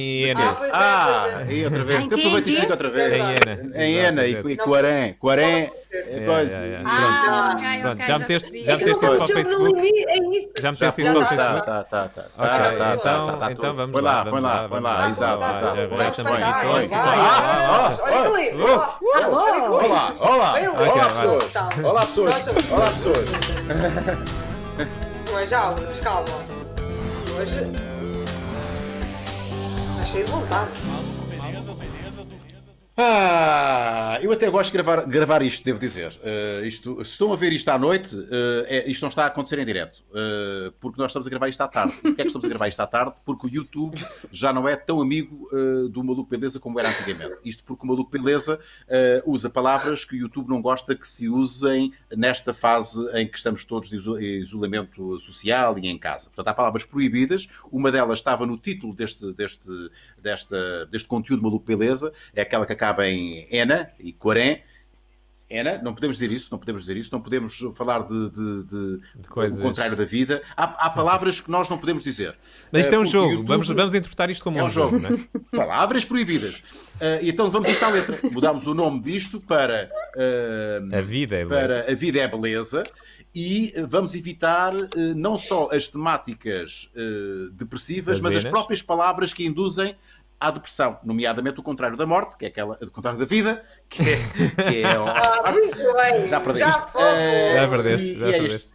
Em Iena. Ah, é, ah é, é. aí outra vez. Eu aproveito e explico outra vez. Em é Iena. Em é Iena e Quarém. Quarém é coisa. Ah, ok, ok. Já meteste já meteste então, isso para o Facebook? Já meteste isso para o tá, Facebook? Tá, tá, tá. tá, tá, então-, tá então vamos põe lá. Põe lá, põe lá. Exato, exato. Vai também. olha ali. Olá, olá. Olá, pessoas. Olá, pessoas. Mas já, mas calma. Hoje... Achei vontade. Ah, eu até gosto de gravar, gravar isto, devo dizer. Uh, isto, se estão a ver isto à noite, uh, é, isto não está a acontecer em direto. Uh, porque nós estamos a gravar isto à tarde. Porquê é que estamos a gravar isto à tarde? Porque o YouTube já não é tão amigo do Maluco Beleza como era antigamente. Isto porque o Maluco Beleza usa palavras que o YouTube não gosta que se usem nesta fase em que estamos todos de isolamento social e em casa. Portanto, há palavras proibidas. Uma delas estava no título deste, deste, desta, deste conteúdo Maluco Beleza, é aquela que acaba acaba em Ena e Quarém. Ena, não podemos dizer isso, não podemos dizer isso, não podemos falar de, de, de, de coisas. o contrário da vida. Há, há, palavras que nós não podemos dizer. Mas isto é um Porque jogo, YouTube... vamos, vamos interpretar isto como é um, um jogo. jogo. É? Palavras proibidas. Uh, então vamos isto à letra. Mudámos o nome disto para, uh, a, vida é para beleza. a Vida é Beleza e eh, vamos evitar uh, não só as temáticas depressivas, mas as próprias palavras que induzem à depressão, nomeadamente o contrário da morte, que é aquela, do contrário da vida, que é. Que é ah, muito bem. Já perdeste. Já, eh, perdeste, já é perdeste.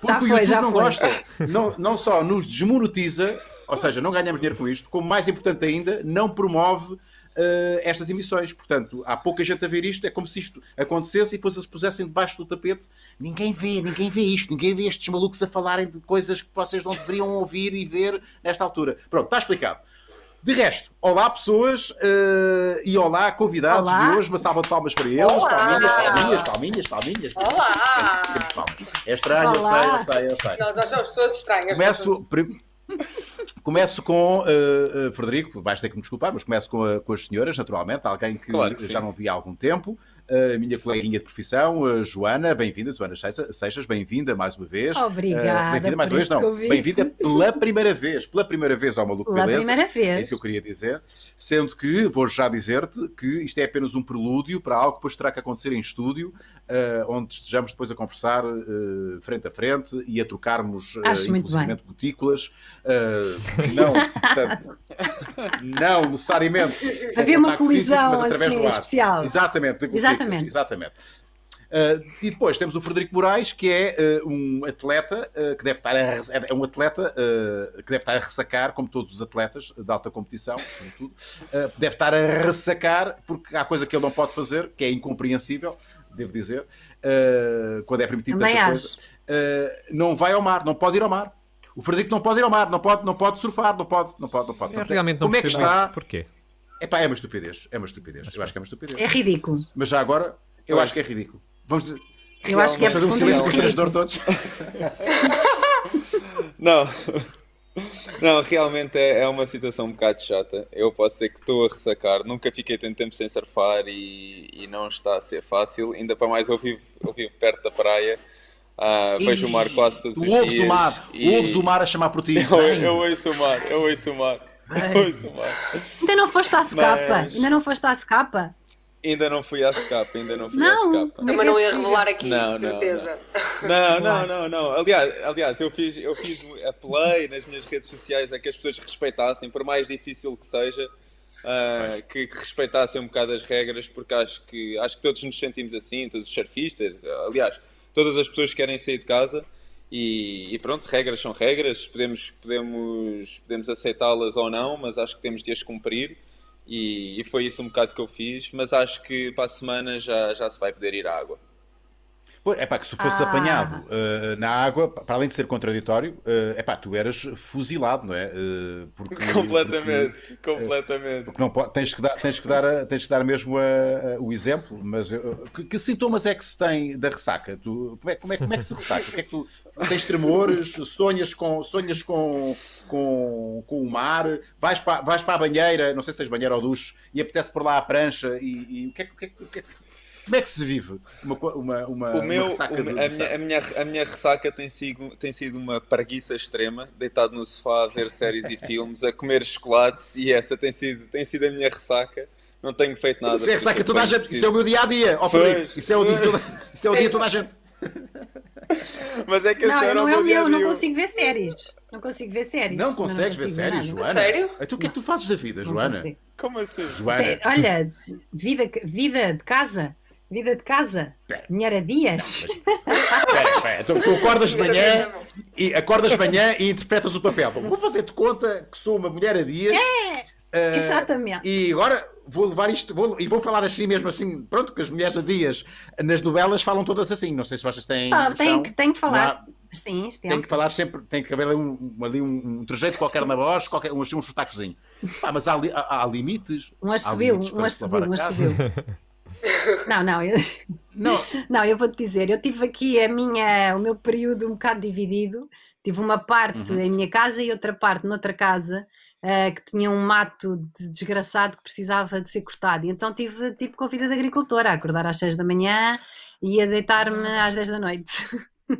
Porque já foi, o YouTube já não foi. gosta. Não, não só nos desmonetiza, ou seja, não ganhamos dinheiro com isto, como mais importante ainda, não promove uh, estas emissões. Portanto, há pouca gente a ver isto, é como se isto acontecesse e depois eles pusessem debaixo do tapete. Ninguém vê, ninguém vê isto, ninguém vê estes malucos a falarem de coisas que vocês não deveriam ouvir e ver nesta altura. Pronto, está explicado. De resto, olá pessoas uh, e olá convidados olá. de hoje. Uma salva de palmas para eles. Olá. Palminhas, palminhas, palminhas, palminhas. Olá! É, estranho, olá. eu sei, eu sei, eu sei. Nós, nós somos pessoas estranhas. Começo, Começo com, uh, uh, Frederico, vais ter que me desculpar, mas começo com, a, eh, com as senhoras, naturalmente, alguém que, claro que já sim. não vi há algum tempo, a uh, minha coleguinha de profissão, Joana, bem-vinda, Joana Seixas, bem-vinda mais uma vez. Obrigada. bem-vinda mais uma vez, não, bem-vinda pela primeira vez, pela primeira vez ao Maluco pela Beleza. primeira vez. É isso que eu queria dizer, sendo que vou já dizer-te que isto é apenas um prelúdio para algo que depois terá que acontecer em estúdio, uh, onde estejamos depois a conversar uh, frente a frente e a trocarmos uh, Acho Uh, não, portanto, não necessariamente. Havia é uma colisão físico, assim, especial. Exatamente, exatamente. exatamente. Uh, e depois temos o Frederico Moraes, que é uh, um atleta uh, que deve estar a, é um atleta que deve estar a ressacar, como todos os atletas de alta competição, sobretudo, deve estar a ressacar, porque há coisa que ele não pode fazer, que é incompreensível, devo dizer, uh, quando é permitido Também tanta acho. coisa, uh, eh, não vai ao mar, não pode ir ao mar. O Frederico não pode ir ao mar, não pode, não pode surfar, não pode, não pode, não pode. Eu realmente não Como é que está? Isso. Porquê? Epá, é uma estupidez, é uma estupidez. Mas, eu acho que é uma estupidez. É ridículo. Mas já agora, eu pois. acho que é ridículo. Vamos dizer, eu acho que é fazer um silêncio com o todos. não. Não, realmente é, é uma situação um bocado chata. Eu posso ser que estou a ressacar. Nunca fiquei tanto tempo sem surfar e, e não está a ser fácil. Ainda para mais, eu vivo, eu vivo perto da praia. Ah, vejo o mar quase todos os dias. o mar, e... ouves o mar a chamar por ti. Eu, eu ouço o mar, eu ouço o mar. Ainda não foste à secapa? Mas... Ainda não foste à secapa? Ainda não fui à SCAP, ainda não fui não, à SCAP. mas não ia revelar aqui, não, certeza. Não, não, não, não. Aliás, aliás eu, fiz, eu fiz apelei nas minhas redes sociais a é que as pessoas respeitassem, por mais difícil que seja, uh, que, que, respeitassem um bocado as regras, porque acho que, acho que todos nos sentimos assim, todos os surfistas, aliás, todas as pessoas que querem sair de casa. E, e pronto, regras são regras, podemos, podemos, podemos aceitá-las ou não, mas acho que temos de as cumprir. E, e, foi isso um bocado que eu fiz, mas acho que para a semana já, já se vai poder ir à água. É pá, que se fosse ah. apanhado uh, na água, para além de ser contraditório, uh, eh, é pá, tu eras fuzilado, não é? Uh, porque, completamente, porque, completamente. Porque não pode, tens que dar, tens que dar, tens que dar mesmo a, a, o exemplo, mas que, que, sintomas é que se tem da ressaca? Tu, como, é, como, é, como é que se ressaca? Que é que tu, tens tremores, sonhas com, sonhas com, com, com o mar, vais para, vais para a banheira, não sei se tens banheira ou duche, e apetece por lá a prancha, e, e o que é que. O que, é que é como é que se vive uma, uma, uma, o meu, uma ressaca? O a, minha, a, minha, a minha ressaca tem sido, tem sido uma preguiça extrema, deitado no sofá a ver séries e filmes, a comer chocolates, e essa tem sido, tem sido a minha ressaca. Não tenho feito nada. Isso é, ressaca toda a gente, preciso. isso é o meu dia a dia, oh, pois, isso é o dia toda, isso é o dia toda a gente. Mas é que não, não é o meu, não consigo ver séries. Não consigo ver séries. Não, consegues não ver séries, Joana? Sério? Então o que é que tu fazes da vida, Joana? Como assim? Joana. Olha, vida, vida de casa. Vida de casa? Pera. Mulher a dias? Espera, espera. tu, então, tu acordas de manhã e acordas de manhã e interpretas o papel. vou fazer de conta que sou uma mulher a dias. É, uh, exatamente. E agora vou levar isto vou, e vou falar assim mesmo assim. Pronto, que as mulheres a dias nas novelas falam todas assim. Não sei se vocês têm. Ah, tem, que, tem que falar. Sim, sempre. Tem que falar sempre, tem que haver ali um, ali um, um trejeito Sim. qualquer na voz, qualquer, um, assim, um sotaquezinho. Pá, mas há, há, há limites. Um assobio, um assobio, um assobio. Não, não, eu... não. não, eu vou te dizer, eu tive aqui a minha, o meu período um bocado dividido. Tive uma parte uhum. em minha casa e outra parte noutra casa uh, que tinha um mato de desgraçado que precisava de ser cortado. E então tive tipo com a vida de agricultora, a acordar às 6 da manhã e a deitar-me ah. às 10 da noite.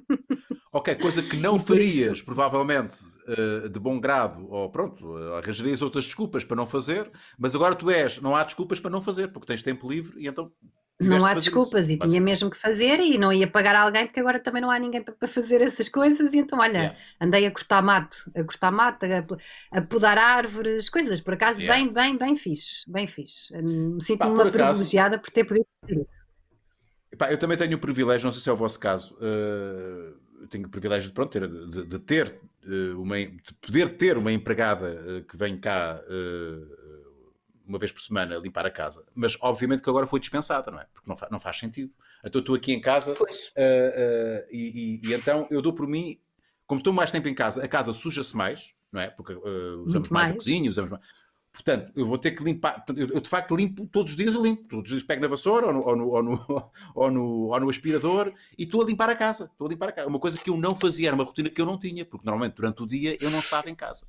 Ok, coisa que não farias, isso... provavelmente. Eh, de bom grado, ou pronto, arranjarias outras desculpas para não fazer, mas agora tu és, não há desculpas para não fazer, porque tens tempo livre e então. Não há desculpas isso, e tinha mesmo que fazer e não ia pagar alguém porque agora também não há ninguém para fazer essas coisas e então olha, yeah. andei a cortar mato, a cortar mato, a, a podar árvores, coisas por acaso yeah. bem, bem, bem fixe, bem fixe. Hum, sinto-me uma acaso... privilegiada por ter podido fazer isso. Pá, eu também tenho o privilégio, não sei se é o vosso caso, uh tenho o privilégio de, pronto, ter, de, de ter eh, uma, de poder ter uma empregada eh, que vem cá eh, uma vez por semana limpar a casa, mas obviamente que agora foi dispensada, não é? Porque não, faz, não faz sentido. Então estou aqui em casa uh, uh, e, e, e, então eu dou por mim, como estou mais tempo em casa, a casa suja-se mais, não é? Porque uh, usamos mais. mais. a cozinha, usamos mais. Portanto, eu vou ter que limpar. Eu, de facto limpo todos os dias, limpo. Todos os dias pego na vassoura ou no, ou no, ou no, ou no, ou no aspirador e estou a limpar a casa. Estou a limpar a casa. Uma coisa que eu não fazia, era uma rotina que eu não tinha, porque normalmente durante o dia eu não estava em casa.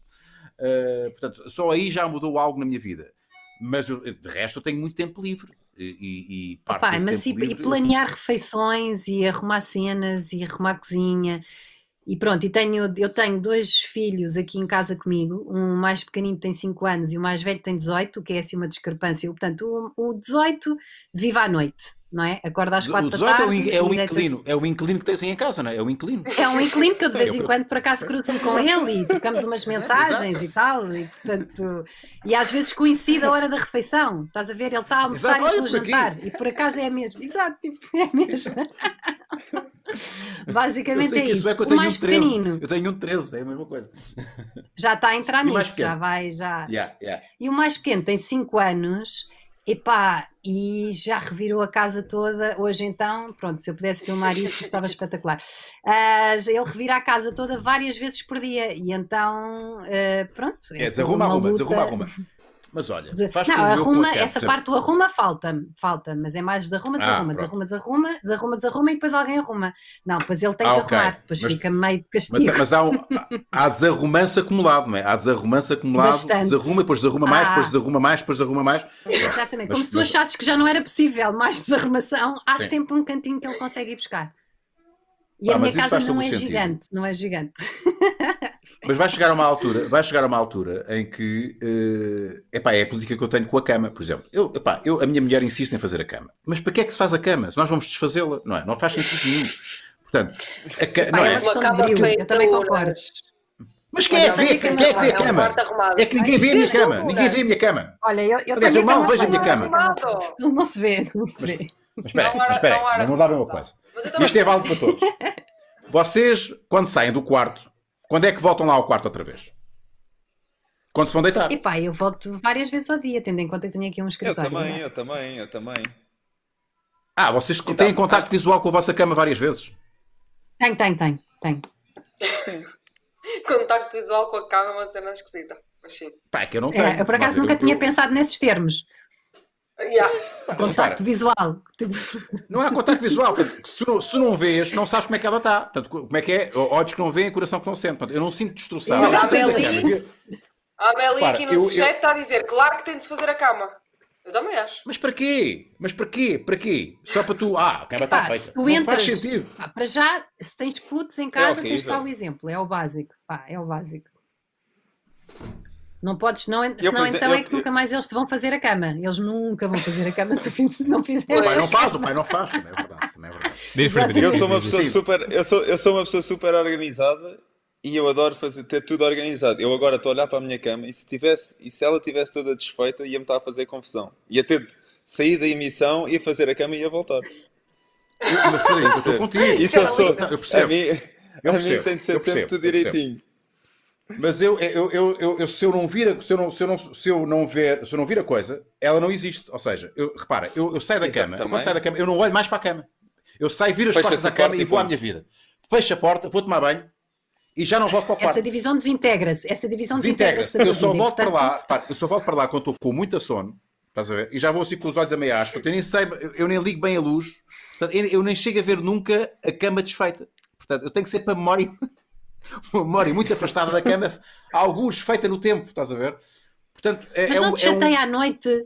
Uh, portanto, só aí já mudou algo na minha vida. Mas eu, de resto eu tenho muito tempo livre. E, e parte Opa, mas e, livre, e planear eu... refeições e arrumar cenas e arrumar cozinha e pronto, e tenho, eu tenho dois filhos aqui em casa comigo, um mais pequenino tem 5 anos e o mais velho tem 18, o que é assim uma discrepância. Portanto, o, o 18 vive à noite, não é? Acorda às 4 da tarde. O 18 é o, é o inquilino, é o inquilino que tens em casa, não é? É o inquilino. É um inquilino que eu de vez em quando por acaso cruzo-me com ele e trocamos umas é, mensagens é, e tal, e portanto, e às vezes coincide a hora da refeição, estás a ver? Ele está a almoçar Exato, e estou a jantar, aqui. e por acaso é mesmo. Exato, tipo, é mesmo. Basicamente é isso. isso é o mais um pequenino. Eu tenho um 13, é a mesma coisa. Já está a entrar nisso, já vai, já. Yeah, yeah. E o mais pequeno tem 5 anos, epá, e já revirou a casa toda. Hoje então, pronto, se eu pudesse filmar isto, estava espetacular. Uh, ele revira a casa toda várias vezes por dia, e então, uh, pronto. É, é desarruma, arruma, desarruma, arruma. Mas olha, faz não, arruma, essa parte do arruma falta-me, falta mas é mais desarruma, ah, desarruma, ah, desarruma, desarruma, desarruma, desarruma e depois alguém arruma. Não, depois ele tem ah, que okay. arrumar, depois mas, fica meio de castigo. Mas, tá, mas há, um, há acumulado, não é? Há desarrumança acumulado, Bastante. desarruma, depois desarruma ah. mais, depois ah. desarruma mais, depois desarruma mais. É, exatamente, mas, como se tu achasses que já não era possível mais desarrumação, há sim. sempre um cantinho que ele consegue ir buscar. E a minha casa não é sentido. gigante, não é gigante. Mas vai chegar a uma altura, vai chegar a uma altura em que uh, epá, é a política que eu tenho com a cama, por exemplo. Eu, epá, eu, a minha mulher insiste em fazer a cama. Mas para que é que se faz a cama? Se nós vamos desfazê-la, não é? Não faz sentido nenhum. Portanto, a Não é, é uma cama brilho, eu também concordo. Mas quem é que vê, quem é que vê a cama? É que ninguém vê a minha cama. Ninguém vê a minha cama. Olha, eu, eu, Aliás, eu mal vejo a minha cama. Não, não se vê, não se vê. Mas espera, espera, vamos dá bem uma coisa. Isto é válido para todos. Vocês, quando saem do quarto quando é que voltam lá ao quarto outra vez? Quando se vão deitar? Epá, eu volto várias vezes ao dia, tendo em conta que tenho aqui um escritório. Eu também, é? eu também, eu também. Ah, vocês então, têm contato contacto ah, visual com a vossa cama várias vezes? Tenho, tenho, tenho, tenho. Sim. contacto visual com a cama é uma cena esquisita. Mas sim. Pá, é que eu não é, tenho. É, eu por acaso nunca tinha pensado nesses termos. Yeah. Tipo. É contacto visual. Não é contacto visual. Se se não vês, não sabes como é que ela está. Portanto, como é que é? Ódios que não vêem, coração que não sente. Portanto, eu não sinto destrução. Mas a Amelie, a Amelie aqui no eu, sujeito eu... está a dizer, claro que tem de se fazer a cama. Eu também acho. Mas para quê? Mas para quê? Para quê? Só para tu. Ah, a cama está feita. Tu entras, não faz sentido. Pá, para já, se tens putos em é casa, é tens de dar o exemplo. É o básico. Pá, é o básico. Não podes, não, senão então eu, é que nunca mais eles te vão fazer a cama. Eles nunca vão fazer a cama se tu não fizeres. O pai não faz, o pai não faz, não é verdade. Não é verdade. Eu sou uma pessoa super, eu sou, eu sou uma pessoa super organizada e eu adoro fazer, ter tudo organizado. Eu agora estou a olhar para a minha cama e se, tivesse, e se ela tivesse toda desfeita, ia-me estar a fazer confusão. Ia ter de sair da emissão, ia fazer a cama e ia voltar. Eu, mas peraí, eu estou é contigo. Isso é eu sou. Eu percebo. A mim, eu percebo. A mim tem de ser sempre tudo direitinho. Mas eu, eu, eu, eu, se eu não vir a, se eu não, se eu não, se eu não ver, se eu não vir a coisa, ela não existe. Ou seja, eu, repara, eu, eu saio da cama, quando saio da cama, eu não olho mais para a cama. Eu saio, viro as Fecha costas da cama e, vou à minha vida. Fecho a porta, vou tomar banho e já não volto para o quarto. Essa divisão desintegra-se. Essa divisão desintegra-se. Desintegra eu só volto para lá, repara, eu só volto para lá quando estou com muita sono, estás a ver? E já vou assim com os olhos a meia aspa. Eu nem sei, eu, nem ligo bem a luz. Portanto, eu nem chego a ver nunca a cama desfeita. Portanto, eu tenho que ser para a memória uma memória muito afastada da cama, alguns feita no tempo, estás a ver? Portanto, é, Mas é não te é chateia um... à noite,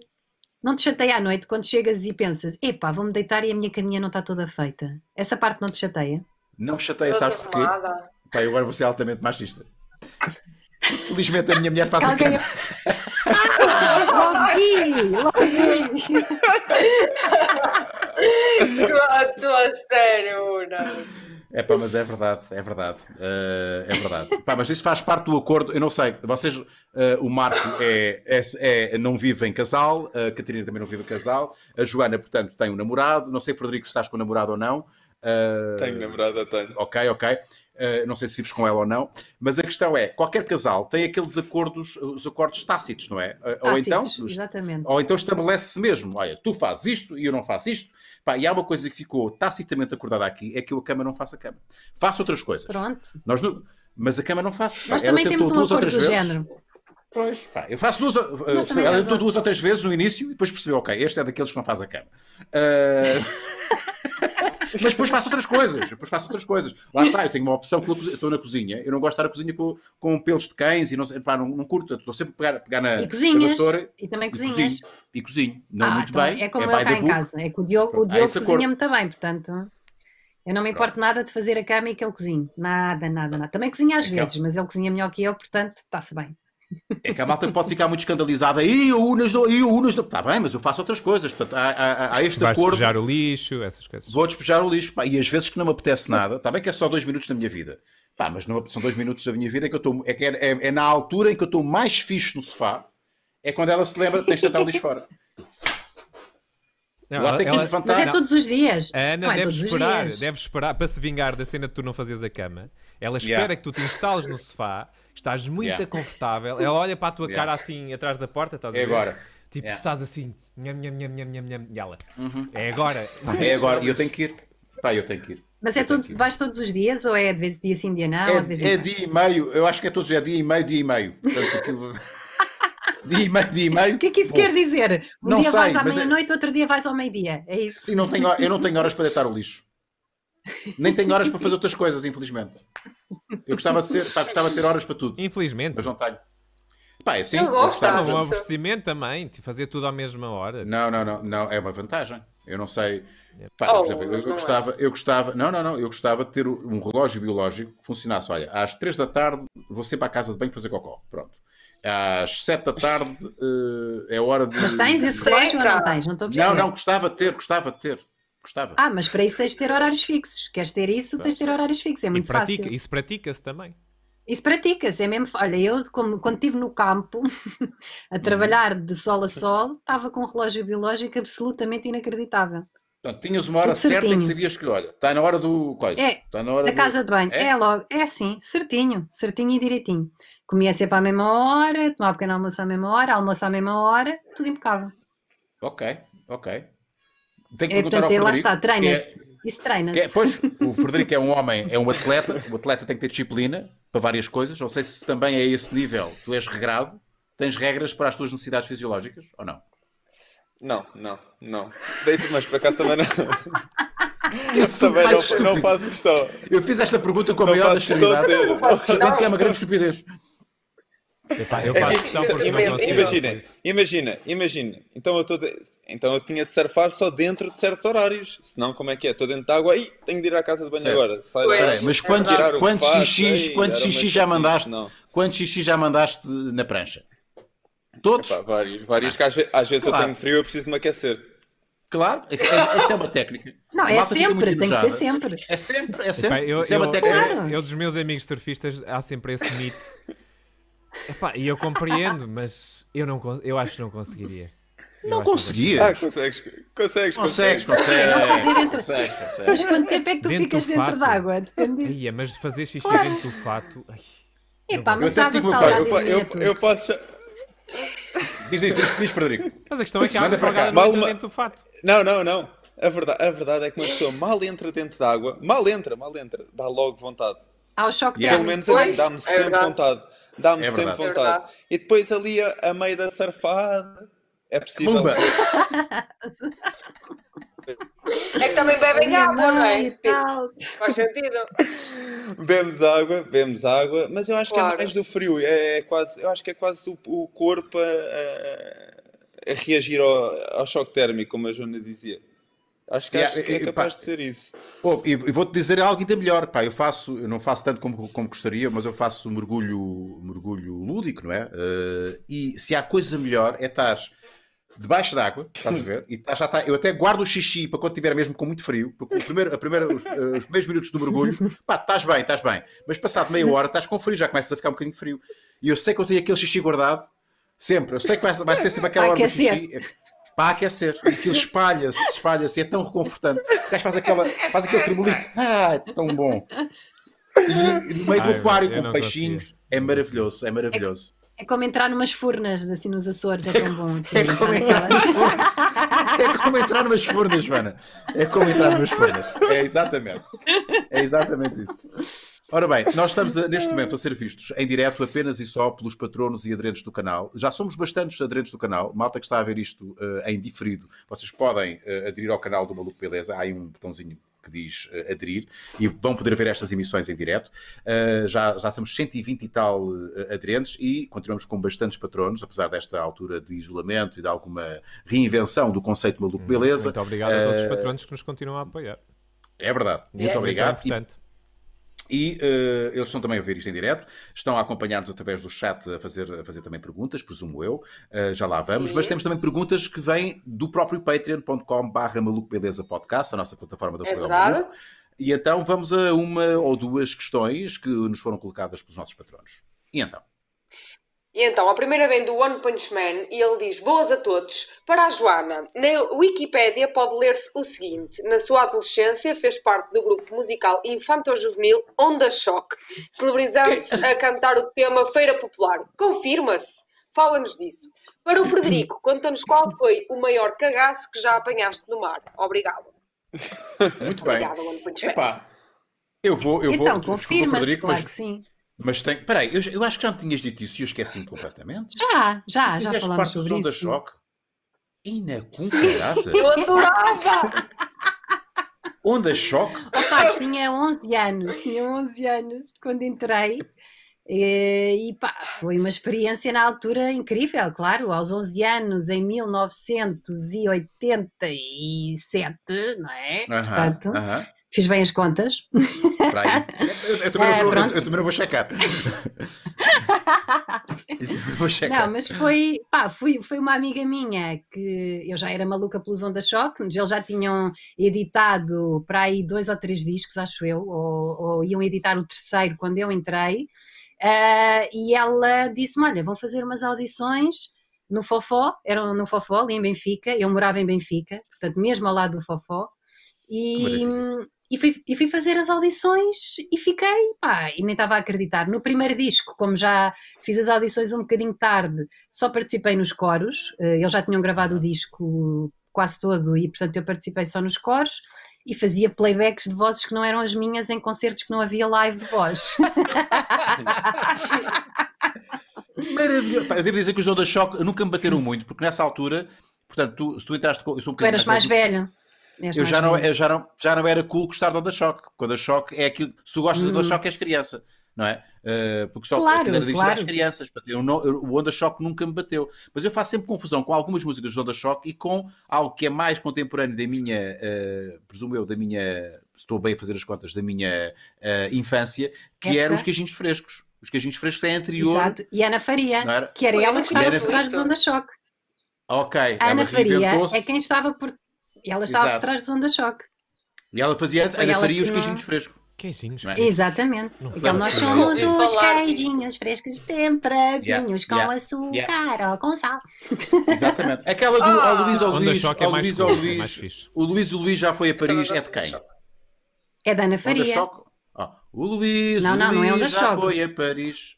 não te chateia à noite quando chegas e pensas, epá, vou-me deitar e a minha caminha não está toda feita. Essa parte não te chateia? Não me chateia, sabes porquê? Pá, eu agora vou ser altamente machista. Felizmente a minha mulher faz a cama. Ah, logo vi! Estou a sério, não. É pá, mas é verdade, é verdade. Uh, é verdade. pá, mas isso faz parte do acordo. Eu não sei, vocês, uh, o Marco é, é, é, não vive em casal, a Catarina também não vive em casal, a Joana, portanto, tem um namorado. Não sei, Frederico, se estás com o namorado ou não tenho namorada, tenho. Ok, ok. Uh, não sei se vives com ela ou não, mas a questão é: qualquer casal tem aqueles acordos, os acordos tácitos, não é? Eh, tácitos, ou então, exatamente. Ou então estabelece-se mesmo: olha, tu fazes isto e eu não faço isto. Pá, e há uma coisa que ficou tacitamente acordada aqui: é que eu a cama não faço a cama. Faço outras coisas. Pronto. Nós não, mas a cama não faz. Nós também temos um acordo do género. Pois, pá, eu faço duas, uh, ela tentou duas ou três vezes no início e depois percebeu: ok, este é daqueles que não faz a cama. Uh... Mas depois faço outras coisas. Depois faço outras coisas. Lá está, eu tenho uma opção que eu estou na cozinha. Eu não gosto de estar na cozinha com, com pelos de cães e não, pá, não, não curto. Estou sempre a pegar, pegar na. E cozinhas. e também cozinhas. E cozinho. E cozinho. Não ah, muito então bem. É como é eu cá em casa. É que o Diogo, o Diogo cozinha muito bem, portanto. Eu não me importo Pronto. nada de fazer a cama e que ele cozinhe. Nada, nada, nada. Também cozinha às é vezes, mas ele cozinha melhor que eu, portanto, está-se bem. É que a malta pode ficar muito escandalizada. E o Unas não, e o Unas não. Está bem, mas eu faço outras coisas. Portanto, há, há, há este Vais acordo. Vou despejar o lixo, essas coisas. Vou despejar o lixo. e às vezes que não me apetece nada, está bem que é só dois minutos da minha vida. Pá, mas não, são dois minutos da minha vida que eu é estou. É, é, é, na altura em que eu estou mais fixe no sofá, é quando ela se lembra que tens de estar o lixo fora. Não, ela, ela, mas é todos os dias. A Ana, não deves esperar, esperar para se vingar da cena de tu não fazias a cama. Ela espera yeah. que tu te instales no sofá Estás muito yeah. confortável. Ela olha para a tua yeah. cara assim atrás da porta, estás é a ver? agora. Tipo, yeah. tu estás assim, nham, nham, nham, nham, nham, nham, e ela. Uhum. É agora. É agora, e eu tenho que ir. Pá, eu tenho que ir. Mas é todo, vais todos os dias ou é de vez dia sim, dia não? É, vez é dia e meio, eu acho que é todos os dias, é dia e meio, dia e meio. Portanto, aquilo... dia e meio, dia e meio. O que é que isso Bom, quer dizer? Um não dia sei, vais à é- meia-noite, é... outro dia vais ao meio-dia. É isso? Sim, não tenho, eu não tenho horas para deitar o lixo. Nem tenho horas para fazer outras coisas, infelizmente. Eu gostava de ser, pá, gostava de ter horas para tudo. Infelizmente. Mas não tenho. Pá, é assim, eu gostava. um oferecimento também, fazer tudo à mesma hora. Não, não, não, não é uma vantagem. Eu não sei. Pá, oh, por exemplo, eu, eu é. gostava, é. eu gostava. Não, não, não. Eu gostava de ter um relógio biológico que funcionasse. Olha, às 3 da tarde vou sempre à casa de banho fazer cocó. Pronto. Às 7 da tarde uh, é hora de. Mas tens esse relógio ou não tens? Não estou a perceber. Não, não, gostava de ter, gostava de ter. Gostava. Ah, mas para isso tens de ter horários fixos. Queres ter isso, tens de ter horários fixos. É muito pratica, fácil. Isso pratica-se também. Isso pratica-se, é mesmo. Olha, eu como, quando estive no campo a uhum. trabalhar de sol a sol, estava com um relógio biológico absolutamente inacreditável. Portanto, tinhas uma hora certa em que sabias que, olha, está na hora do coisa. É, está na hora da do... casa de banho. É? é? logo, é assim, certinho, certinho e direitinho. Comia sempre à mesma hora, tomava pequeno almoço à mesma hora, almoço à mesma hora, tudo impecável. Ok, ok. Tem que é, portanto, ao é, Frederico, lá está, treina-se. É, isso treina-se. É, pois, o Frederico é um homem, é um atleta, o atleta tem que ter disciplina para várias coisas. Não sei se também é esse nível. Tu és regrado, tens regras para as tuas necessidades fisiológicas ou não? Não, não, não. Deito, mas por acaso também não. Isso também não, não, faço questão. Eu fiz esta pergunta com a não maior das seriedades. Realmente é uma grande estupidez questão é tipo porque imagina, imagina, imagina. Então eu, de... então eu tinha de surfar só dentro de certos horários. Senão, como é que é? Estou dentro de água e tenho de ir à casa de banho certo. agora. Sai, pois, mas quantos, é quantos xixis, aí, quantos xixis já mandaste? Não. Quantos xixis já mandaste na prancha? Todos? Epá, vários, vários ah. que às, às vezes claro. eu tenho frio e eu preciso me aquecer. Claro, essa é, é uma técnica. Não, é sempre, tem que ser sempre. É sempre, é sempre. Epá, eu, é uma técnica. Eu, eu, dos meus amigos surfistas há sempre esse mito Epá, e eu compreendo, mas eu, não, eu acho que não conseguiria. não conseguia. Ah, consegues, consegues, consegues. Consegues, consegues. consegues, consegues. Mas quanto tempo é que tu dentro ficas dentro d'água? Depende disso. Ia, mas fazer xixi claro. dentro do fato. Ai, Epá, mas água salgada. Eu, eu, eu posso. Diz, diz, diz, diz, Frederico. Mas a questão é que a água salgada não entra dentro do fato. Não, não, não. A verdade, a verdade é que uma pessoa mal entra dentro d'água, mal entra, mal entra, dá logo vontade. Há o choque de Pelo menos dá-me é sempre vontade. Dá-me é sempre verdade. vontade. É e depois ali a, a meio da surfada é possível. Pumba. É que também bebem água, não é? Tipo, faz sentido. Bebemos água, bebemos água, mas eu acho claro. que é mais do frio, é quase, eu acho que é quase o, o corpo a, a, a reagir ao, ao choque térmico, como a Joana dizia. Acho que, acho que é capaz pá, de ser isso. Oh, e vou-te dizer algo ainda melhor, pá. Eu faço, eu não faço tanto como, como gostaria, mas eu faço um mergulho, mergulho lúdico, não é? Uh, e se há coisa melhor é estar debaixo d'água, estás a ver? E tá, já tá, eu até guardo o xixi para quando tiver mesmo com muito frio, porque o primeiro, a primeira, os, uh, os primeiros minutos do mergulho, pá, estás bem, estás bem. Mas passado meia hora estás com frio, já começas a ficar um bocadinho frio. E eu sei que eu tenho aquele xixi guardado, sempre. Eu sei que vai, vai ser sempre aquela hora do xixi para aquecer. E aquilo espalha-se, espalha-se. É tão reconfortante. O gajo faz, aquela, faz aquele tribolique. Ah, é tão bom. E no meio do aquário com peixinhos é maravilhoso, é maravilhoso. É, é como entrar numas furnas, assim, nos Açores, é, é tão bom. É como, entrar numas furnas. é como entrar numas furnas, Joana. É como entrar numas furnas. É exatamente. É exatamente isso. Ora bem, nós estamos a, eh, neste momento a ser vistos em direto apenas e só pelos patronos e aderentes do canal. Já somos bastantes aderentes do canal. Malta que está a ver isto uh, em diferido, vocês podem uh, aderir ao canal do Maluco Beleza. Há aí um botãozinho que diz uh, aderir e vão poder ver estas emissões em direto. Uh, já, já somos 120 e tal uh, aderentes e continuamos com bastantes patronos, apesar desta altura de isolamento e de alguma reinvenção do conceito maluco uhum. beleza. Muito obrigado a todos os patronos que nos continuam a apoiar. É verdade. Muito yes. obrigado. É importante. E e uh, eles estão também a ver isto em direto, estão a acompanhar-nos através do chat a fazer, a fazer também perguntas, presumo eu, uh, já lá vamos, Sim. mas temos também perguntas que vêm do próprio patreon.com barra podcast, a nossa plataforma da é verdade. E então vamos a uma ou duas questões que nos foram colocadas pelos nossos patronos. E então? E então, a primeira vem do One Punch Man e ele diz: Boas a todos. Para a Joana, na Wikipédia pode ler-se o seguinte: Na sua adolescência fez parte do grupo musical infanto-juvenil Onda Shock celebrizando-se a cantar o tema Feira Popular. Confirma-se. Fala-nos disso. Para o Frederico, conta-nos qual foi o maior cagaço que já apanhaste no mar. Obrigado. Muito bem. Obrigado, One Punch Man. Epá, eu vou, eu então, vou. Então, confirma-se, claro mas... que sim. Mas tem. Peraí, eu, eu acho que já me tinhas dito isso e eu esqueci-me completamente. Já, já, já falámos sobre isso. da Choque? Inacumparaça? Eu adorava! Onda Choque? Opa, tinha 11 anos, tinha 11 anos quando entrei. E, eh, e pá, foi uma experiência na altura incrível, claro, aos 11 anos, em 1987, não é? Uhum, Portanto, uhum Fiz bem as contas. Eu, eu, também vou, eu, eu, também não ah, vou, checar. vou checar. Não, mas foi, pá, foi, foi uma amiga minha que eu já era maluca pelos Onda Shock, eles já tinham editado para aí dois ou três discos, acho eu, ou, ou iam editar o terceiro quando eu entrei, uh, e ela disse-me: Olha, vão fazer umas audições no Fofó, eram no Fofó, ali em Benfica, eu morava em Benfica, portanto, mesmo ao lado do Fofó. E, e fui, e fui fazer as audições e fiquei, pá, e nem estava a acreditar. No primeiro disco, como já fiz as audições um bocadinho tarde, só participei nos coros, eh, eles já tinham gravado o disco quase todo e, portanto, eu participei só nos coros e fazia playbacks de vozes que não eram as minhas em concertos que não havia live de voz. Maravilhoso. Eu devo dizer que os Onda Choque nunca me bateram muito, porque nessa altura, portanto, tu, se tu entraste com. Eu sou um tu eras mais, mais velho. És eu já não, eu já, não, já não era cool gostar do Onda Shock, porque Onda Shock é aquilo. Se tu gostas hum. do Onda Shock, és criança, não é? Uh, porque só claro, aquilo era claro. É crianças. Eu não, eu, o Onda Shock nunca me bateu. Mas eu faço sempre confusão com algumas músicas do Onda Shock e com algo que é mais contemporâneo da minha, uh, presumo eu, da minha, estou bem a fazer as contas, da minha uh, infância, que eram os queijinhos frescos. Os queijinhos frescos é anterior. Exato. E Ana Faria, era? que era ela que estava por trás dos Onda Shock. Ok. Ana Faria é quem estava por e ela estava Exato. por trás dos onda-choque. E ela fazia antes, ainda faria os queijinhos frescos. Queijinhos é? Exatamente. Não então nós somos os queijinhos frescos temperadinhos yeah. com yeah. açúcar yeah. ou com sal. Exatamente. Aquela do oh. Luís ao é Luís, ao é Luís, ao Luís. O Luís, o Luís já foi a Paris, é de quem? É da Ana Faria. Oh. O Luís, não, não, Luís não é já foi a Paris.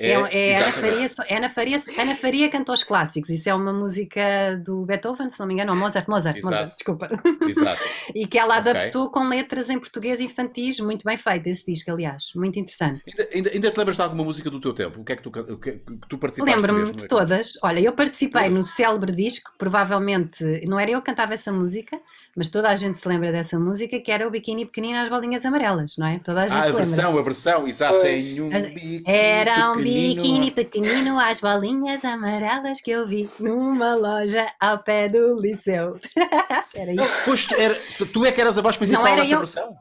É, é, é Ana, é Faria, Ana, é Faria, Ana é Faria os clássicos. Isso é uma música do Beethoven, se não me engano, ou Mozart, Mozart, Exato. desculpa. Exato. e que ela adaptou okay. com letras em português infantis, muito bem feito esse disco, aliás. Muito interessante. Ainda, ainda, ainda te lembras de alguma música do teu tempo? O que é que tu, o que, que tu participaste? Lembro-me de todas. Olha, eu participei no célebre disco, provavelmente, não era eu que cantava essa música, mas toda a gente se lembra dessa música, que era o Biquíni Pequenino às Bolinhas Amarelas, não é? Toda a gente ah, a versão, lembra. a versão, exato. Tem um biquíni. Era um pequenino. Biquíni pequenino, as bolinhas amarelas que eu vi numa loja ao pé do liceu. era isso. Pois tu, era, tu é que eras a voz principal dessa eu... versão?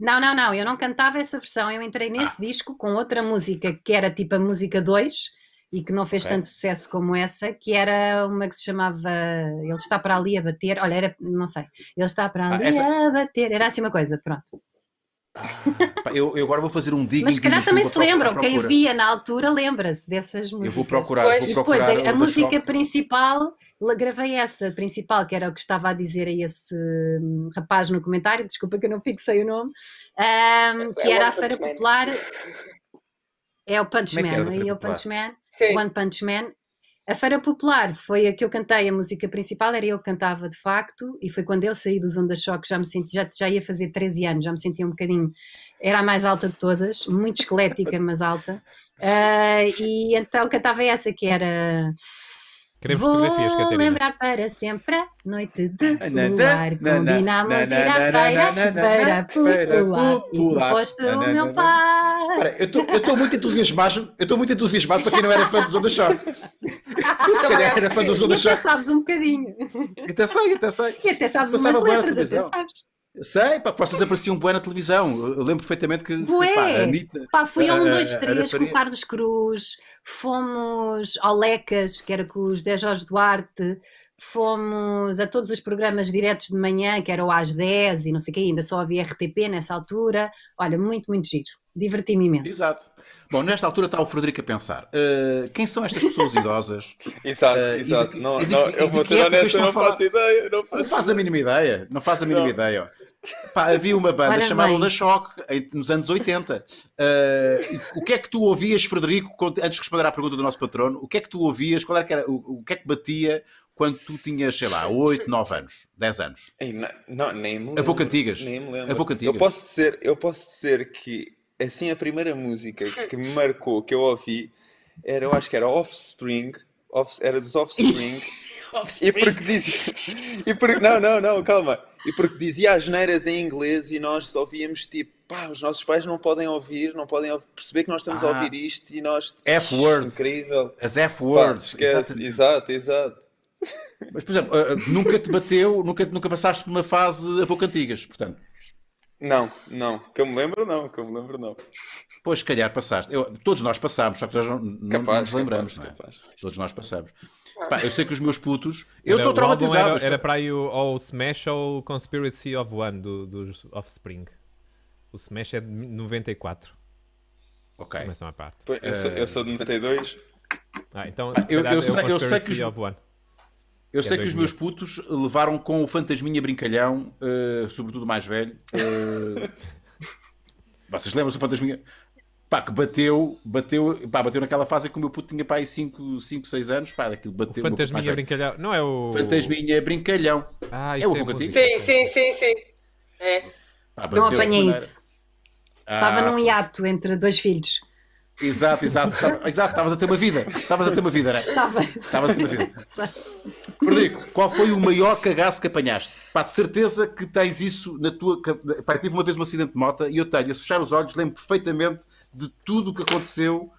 Não, não, não, eu não cantava essa versão. Eu entrei ah. nesse ah. disco com outra música que era tipo a música 2 e que não fez okay. tanto sucesso como essa, que era uma que se chamava Ele está para ali a bater, olha, era, não sei, Ele está para ah, ali ah, a bater, era assim uma coisa, pronto eu, eu, agora vou fazer um digging. Mas se calhar também se lembram, quem via na altura lembra-se dessas músicas. Eu vou procurar. Depois, vou procurar depois a, a música shop. principal, gravei essa principal, que era o que estava a dizer a esse hum, rapaz no comentário, desculpa que eu não fixei o nome, um, é, que é era a Feira Popular. É o Punch é Man, é? é o Punch Man, One Punch Man. A Feira Popular foi a que eu cantei, a música principal era eu que cantava de facto, e foi quando eu saí dos Ondas Choque, já me senti, já, já ia fazer 13 anos, já me sentia um bocadinho, era a mais alta de todas, muito esquelética, mas alta, uh, e então cantava essa que era... Queremos Vou fotografias, Catarina. lembrar para sempre a noite de pular. Combinámos ir à feira para pular. E tu foste o meu eu estou muito entusiasmado. Eu estou muito entusiasmado para quem não era fã do Zona Shock. Eu se então, calhar era fã do Zona Shock. até sabes um bocadinho. até sei, até sei. E até sabes umas letras, até sabes. Sei, pá, vocês apareciam bué na televisão. Eu lembro perfeitamente que. Bué! Pá, a Anitta, pá, fui a um, eh, dois, três com o Carlos Cruz, fomos ao Lecas, que era com os 10 Jorge Duarte, fomos a todos os programas diretos de manhã, que era o às 10 e não sei o que, ainda só havia RTP nessa altura. Olha, muito, muito giro. Diverti-me imenso. Exato. Bom, nesta altura está o Frederico a pensar: uh, quem são estas pessoas idosas? exato, uh, exato. De, não, de, não, de, eu vou ser honesto, não, não faço ideia. Não, faço... não faz a mínima ideia. Não faz a mínima não. ideia. Pá, havia uma banda Olha chamada Onda Choque nos anos 80. Uh, eh, o que é que tu ouvias, Frederico, antes de responder à pergunta do nosso patrono, o que é que tu ouvias, qual era, que era o, o que é que batia quando tu tinhas, sei lá, 8, 9 anos, 10 anos? Ei, não, não, nem me lembro. Avô Cantigas. Nem me lembro. Cantigas. Eu posso dizer, eu posso dizer que, assim, a primeira música que me marcou, que eu ouvi, era, eu acho que era Offspring, off, era dos Offspring. Offspring. E porque dizia... E porque, não, não, não, calma e porque dizia as neiras em inglês e nós ouvíamos tipo, pá, os nossos pais não podem ouvir, não podem perceber que nós estamos ah, a ouvir isto e nós. F-words. Incrível. As F-words. Exato, exato. Mas, por exemplo, eh, eh, nunca te bateu, nunca, nunca passaste por uma fase avô cantigas, portanto. Não, não. Que eu me lembro, não. Que eu me lembro, não. Pois, se calhar passaste. Eu, todos nós passámos, só que nós não, capaz, não nos lembramos, capaz, não é? Capaz. Todos nós passámos. Pá, eu sei que os meus putos. Eu estou traumatizado. Era, para aí o, ou o Smash ou o Conspiracy of One dos do Offspring. O Smash é de 94. Ok. Começam à parte. Pois, eu, sou, eu sou de 92. Ah, então eu, eu, é sei, eu sei que os, Eu é sei é que os meus putos eh, levaram com o fantasminha brincalhão, uh, sobretudo o mais velho. Uh, vocês lembram do fantasminha? pá, que bateu, bateu, pá, bateu naquela fase que o meu puto tinha pá, aí 5, 6 anos, pá, aquilo bateu. O fantasminha meu, Brincalhão, não é o. Fantasminha Brincalhão. Ah, é isso é, é o antigo? Sim, sim, sim, sim. É. Pá, não apanhei isso. Ah, Estava num hiato entre dois filhos. Exato, exato. exato, estavas a ter uma vida. Estavas a ter uma vida, não é? Estavas a ter uma vida. Frederico, qual foi o maior cagaço que apanhaste? Pá, de certeza que tens isso na tua. Pá, tive uma vez um acidente de moto e eu tenho, a fechar os olhos, lembro perfeitamente de tudo o que aconteceu,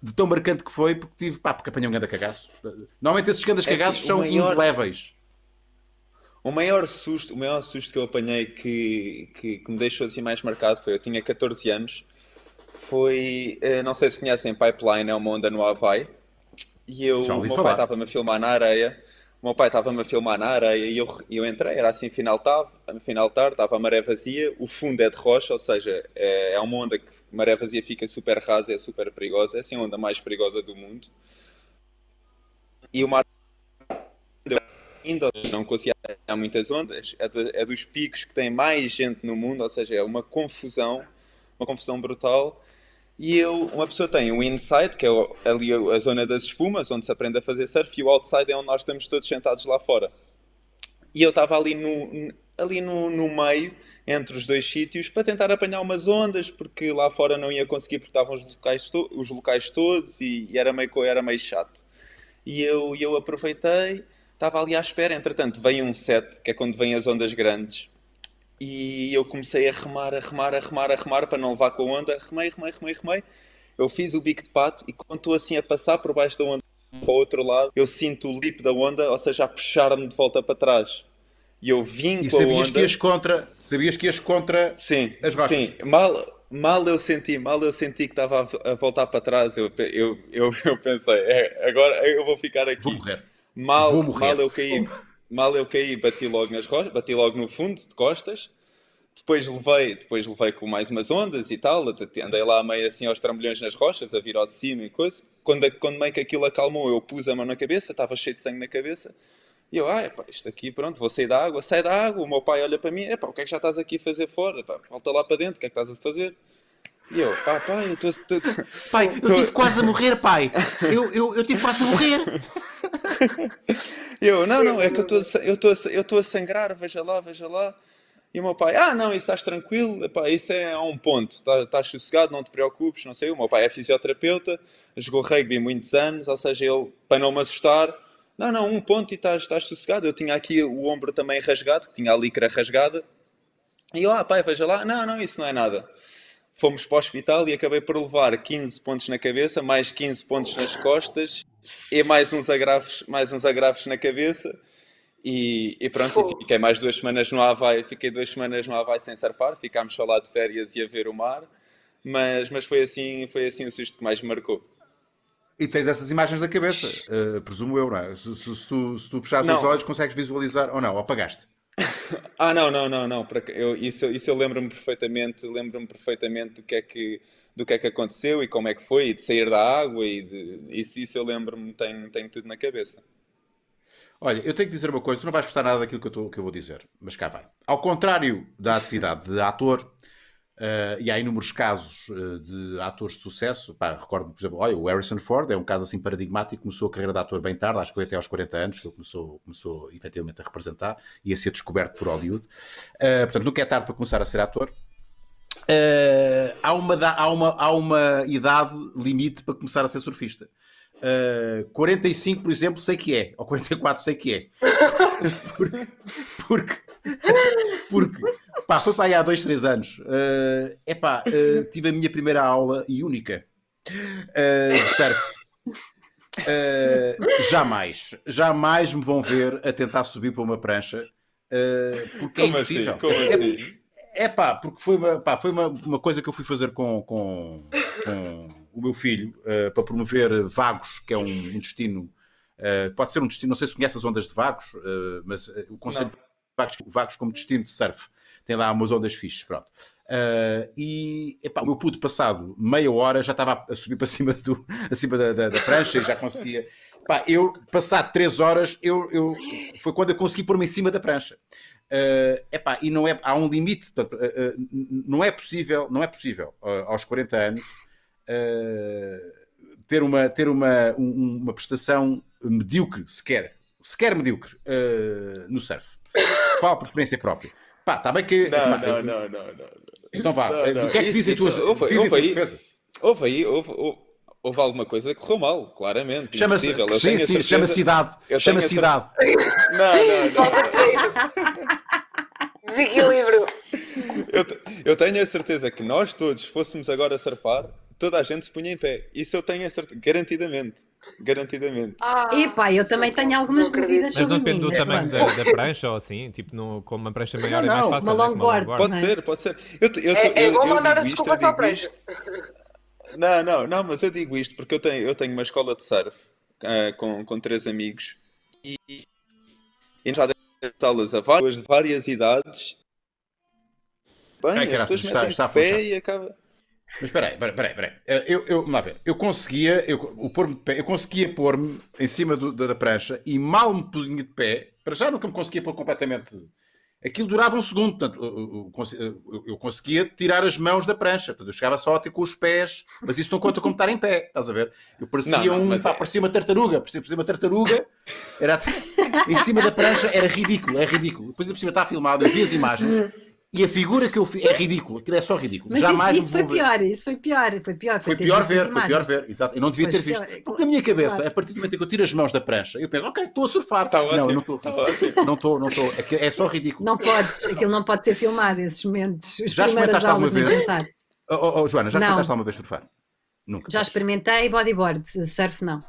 de tão marcante que foi, porque tive, pá, porque apanhei um grande cagaço. Normalmente esses grandes cagaços é assim, são maior... indeléveis. O maior susto, o maior susto que eu apanhei que, que, que, me deixou assim mais marcado foi eu tinha 14 anos. Foi, eh, não sei se conhecem Pipeline, é uma onda no Havaí. E eu, o meu falar. pai estava-me a filmar na areia o meu pai estava-me a filmar na areia e eu, eu entrei, era assim final tarde, final tarde, estava a maré vazia, o fundo é de rocha, ou seja, é, é uma onda que maré vazia fica super rasa, é super perigosa, é assim a onda mais perigosa do mundo. E o mar ainda não conseguia há muitas ondas, é, de, é dos picos que tem mais gente no mundo, ou seja, é uma confusão, uma confusão brutal e eu, uma pessoa tem o inside, que é ali a zona das espumas, onde se aprende a fazer surf, e o outside é onde nós estamos todos sentados lá fora. E eu estava ali no, ali no, no meio, entre os dois sítios, para tentar apanhar umas ondas, porque lá fora não ia conseguir, porque estavam os locais, to os locais todos e, e, era, meio, era meio chato. E eu, eu aproveitei, estava ali à espera. Entretanto, veio um set, que é quando vêm as ondas grandes. E eu comecei a remar, a remar, a remar, a remar para não levar com a onda. Remei, remei, remei, remei. Eu fiz o bico de pato e quando estou assim a passar por baixo da onda para o outro lado, eu sinto o lip da onda, ou seja, a puxar-me de volta para trás. E eu vim e com a onda. E sabias que ias contra, sabias que ias contra sim, as rochas. Sim, mal, mal eu senti, mal eu senti que estava a, voltar para trás, eu, eu, eu, eu pensei, é, agora eu vou ficar aqui. Vou morrer. Mal, vou morrer. mal eu caí mal eu caí, bati logo nas rochas, bati logo no fundo, de costas. Depois levei, depois levei com mais umas ondas e tal, andei lá meio assim aos trambolhões nas rochas, a vir ao de cima e coisa. Quando, quando meio que aquilo acalmou, eu pus a mão na cabeça, estava cheio de sangue na cabeça. E eu, ah, epá, isto aqui, pronto, vou sair da água. Sai da água, o meu pai olha para mim, epá, o que é que já estás aqui a fazer fora? Pá, volta lá para dentro, o que é que estás a fazer? E eu, pá, pai, eu tô, tô, tô, pai, eu tive quase a morrer, pai. Eu, eu, eu tive quase a morrer. eu, não, não, é que eu estou eu eu a sangrar, veja lá, veja lá. E o meu pai, ah, não, isso estás tranquilo, pá, isso é a um ponto, estás, estás sossegado, não te preocupes, não sei. O meu pai é fisioterapeuta, jogou rugby muitos anos, ou seja, ele, para não me assustar, não, não, um ponto e estás, estás sossegado. Eu tinha aqui o ombro também rasgado, que tinha a licra rasgada. E eu, ah, pai, veja lá, não, não, isso não é nada fomos para o hospital e acabei por levar 15 pontos na cabeça, mais 15 pontos nas costas e mais uns agravos, mais uns agravos na cabeça. E, e pronto, e fiquei mais duas semanas no Havaí, fiquei duas semanas no Havaí sem surfar, ficámos só lá de férias e a ver o mar, mas, mas foi, assim, foi assim o susto que mais me marcou. E tens essas imagens na cabeça, uh, presumo eu, não é? Se, se, se, tu, se tu fechares os olhos, consegues visualizar ou não, apagaste? Ah, não, não, não, não. Eu, isso, isso eu lembro-me perfeitamente, lembro-me perfeitamente do que é que, do que é que aconteceu e como é que foi, e de sair da água e de, isso, isso eu lembro-me, tenho, tenho tudo na cabeça. Olha, eu tenho que dizer uma coisa, tu não vais gostar nada daquilo que eu, tô- que eu vou dizer, mas cá vai. Ao contrário da atividade de ator, Uh, e há inúmeros casos uh, de atores de sucesso. recordo recordo, por exemplo, olha, o Harrison Ford é um caso assim paradigmático. Começou a carreira de ator bem tarde, acho que foi até aos 40 anos que ele começou, começou efetivamente a representar e a ser descoberto por Hollywood. Uh, portanto, nunca é tarde para começar a ser ator. há, uma, há, uma, há uma idade limite para começar a ser surfista. Uh, eh, 45, por exemplo, sei que é, ou 44, sei que é. porque, porque, porque pá, foi para aí há dois, três anos. Uh, epá, uh, tive a minha primeira aula e única uh, de Uh, jamais, jamais me vão ver a tentar subir para uma prancha porque é Como é impossível. Assim? Como é, assim? é pá, porque foi, uma, pá, foi uma, uma coisa que eu fui fazer com, com, com o meu filho uh, para promover Vagos, que é um, um destino, uh, pode ser um destino, não sei se conhece as ondas de Vagos, uh, mas o conceito não. de Vagos, Vagos, como destino de surf, tem lá umas ondas fixas, pronto. e epá, o meu puto passado meia hora já estava a subir para cima, do, acima da, da, da prancha e já conseguia. Epá, eu, passado três horas, eu, eu, foi quando eu consegui pôr-me em cima da prancha. Uh, epá, e não é, há um limite, portanto, uh, uh, não é possível, não é possível aos 40 anos eh, ter, uma, ter uma, um, uma prestação medíocre, sequer, sequer medíocre, uh, no surf. Falo por experiência própria. Pá, está bem que. Não, pá, não, não, não, não, Então vá, eh, o que é que dizem tuas. Houve, houve, defesa? houve aí, houve, houve, houve alguma coisa que correu mal, claramente. Chama-se. Sim, sim, chama-se idade. Chama-se idade. Não, não, não. Desequilíbrio. Eu, eu tenho a certeza que nós todos, fôssemos agora surfar, toda a gente se punha em pé. Isso eu tenho a certeza, garantidamente. Garantidamente. Ah, Epá, eu também tenho algumas dúvidas sobre Mas não depende do tamanho da, da, prancha ou assim, tipo, no, com uma prancha maior é né, não, é mais fácil. Uma longboard. Né? Pode ser, pode ser. Eu, eu, é, é eu, mandar a desculpa para a prancha. Não, não, não, mas eu digo isto porque eu tenho, eu tenho uma escola de surf uh, com, com três amigos e, e já aulas a várias, várias idades. Bem, Ai, as pessoas está, está pé e acaba... Mas espera aí, espera aí, espera eh, Eu, eu, vamos lá ver. Eu conseguia, eu, o pôr pé, eu conseguia pôr-me em cima do, da, da, prancha e mal me punha de pé. Para já nunca me conseguia pôr completamente. Aquilo durava um segundo, portanto, eu, eu, eu conseguia tirar as mãos da prancha. Portanto, eu chegava só a ter com os pés, mas isso não conta como estar em pé, estás a ver? Eu parecia, não, não, um, pá, é... parecia uma tartaruga, parecia, parecia uma tartaruga, era em cima da prancha, era ridículo, é ridículo. Depois, por cima, está filmado, eu vi as imagens. E a figura que eu fiz é ridícula, aquilo é só ridículo. Mas Jamais isso, isso foi ver. pior, isso foi pior, foi pior. Foi, foi pior ver, foi pior ver, exato. Eu não devia ter pior. visto. Porque na minha cabeça, claro. a partir do momento em que eu tiro as mãos da prancha, eu penso, ok, estou a surfar. Está não, tá ótimo, não estou. Não estou, não estou. É só ridículo. Não podes, aquilo não pode ser filmado, esses momentos. Os já experimentaste alguma não pensar. Oh, oh, oh, Joana, já experimentaste alguma vez surfar? Nunca. Já experimentei bodyboard, surf não.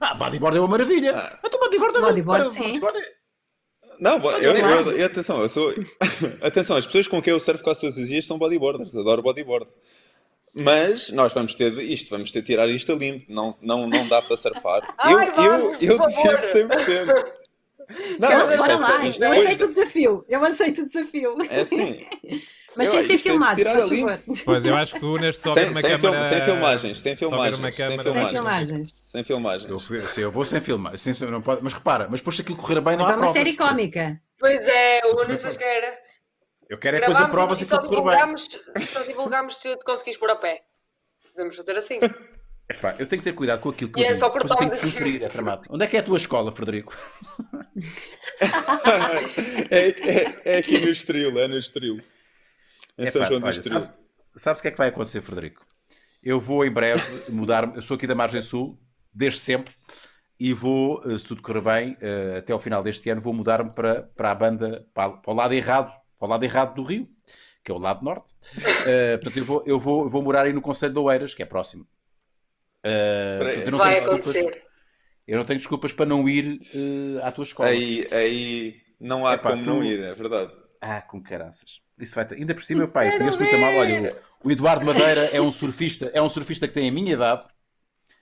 Ah, bodyboard é uma maravilha. Ah. Então tu bodyboard é uma maravilha. Bodyboard, sim. Bodyboard é... Não, eu, eu, eu, atenção, eu sou. atenção, as pessoas com quem eu surfo quase todos os dias são bodyboarders, adoro bodyboard. Mas nós vamos ter isto, vamos ter de tirar isto a limpo, não, não, não dá para surfar. Ai, eu, eu, eu defendo 100%. Não, não, não, é eu é aceito o desafio, eu aceito o desafio. É assim, mas sem ser é filmado, se Pois, eu acho que tu unes só sem, uma sem câmera... sem filmagens, sem filmagens. Sem filmagens. sem filmagens. Sem filmagens. Eu, fui, sim, eu vou sem filmar. Sim, não pode, mas repara, mas depois se aquilo correr bem não então há provas. É uma série cómica. Pois é, o Nunes Vasqueira. Eu quero é coisa a prova se aquilo correr bem. Só divulgamos se eu te conseguis pôr a pé. Podemos fazer assim. Epá, eu tenho que ter cuidado com aquilo que e é eu é só por tenho que preferir é Onde é que é a tua escola, Frederico? é, é, é aqui no Estoril, é no Estoril. Em é São é João do Sabe, sabes o que é que vai acontecer, Frederico? Eu vou em breve mudar. Eu sou aqui da Margem Sul, desde sempre, e vou, eh, se tudo correr bem, eh, até ao final deste ano, vou mudar-me para, para a banda, para, para o lado errado, para o lado errado do Rio, que é o lado norte. Uh, portanto, eu vou, eu, vou, eu vou morar aí no Conselho de Oeiras, que é próximo. Uh, portanto, vai acontecer. Desculpas, eu não tenho desculpas para não ir uh, à tua escola. Aí, aí não há Epá, como não ir, é verdade. Ah, com caraças. Isso vai ter. Ainda por cima, meu pai, eu conheço muito mal. Olha, o Eduardo Madeira é um surfista, é um surfista que tem a minha idade.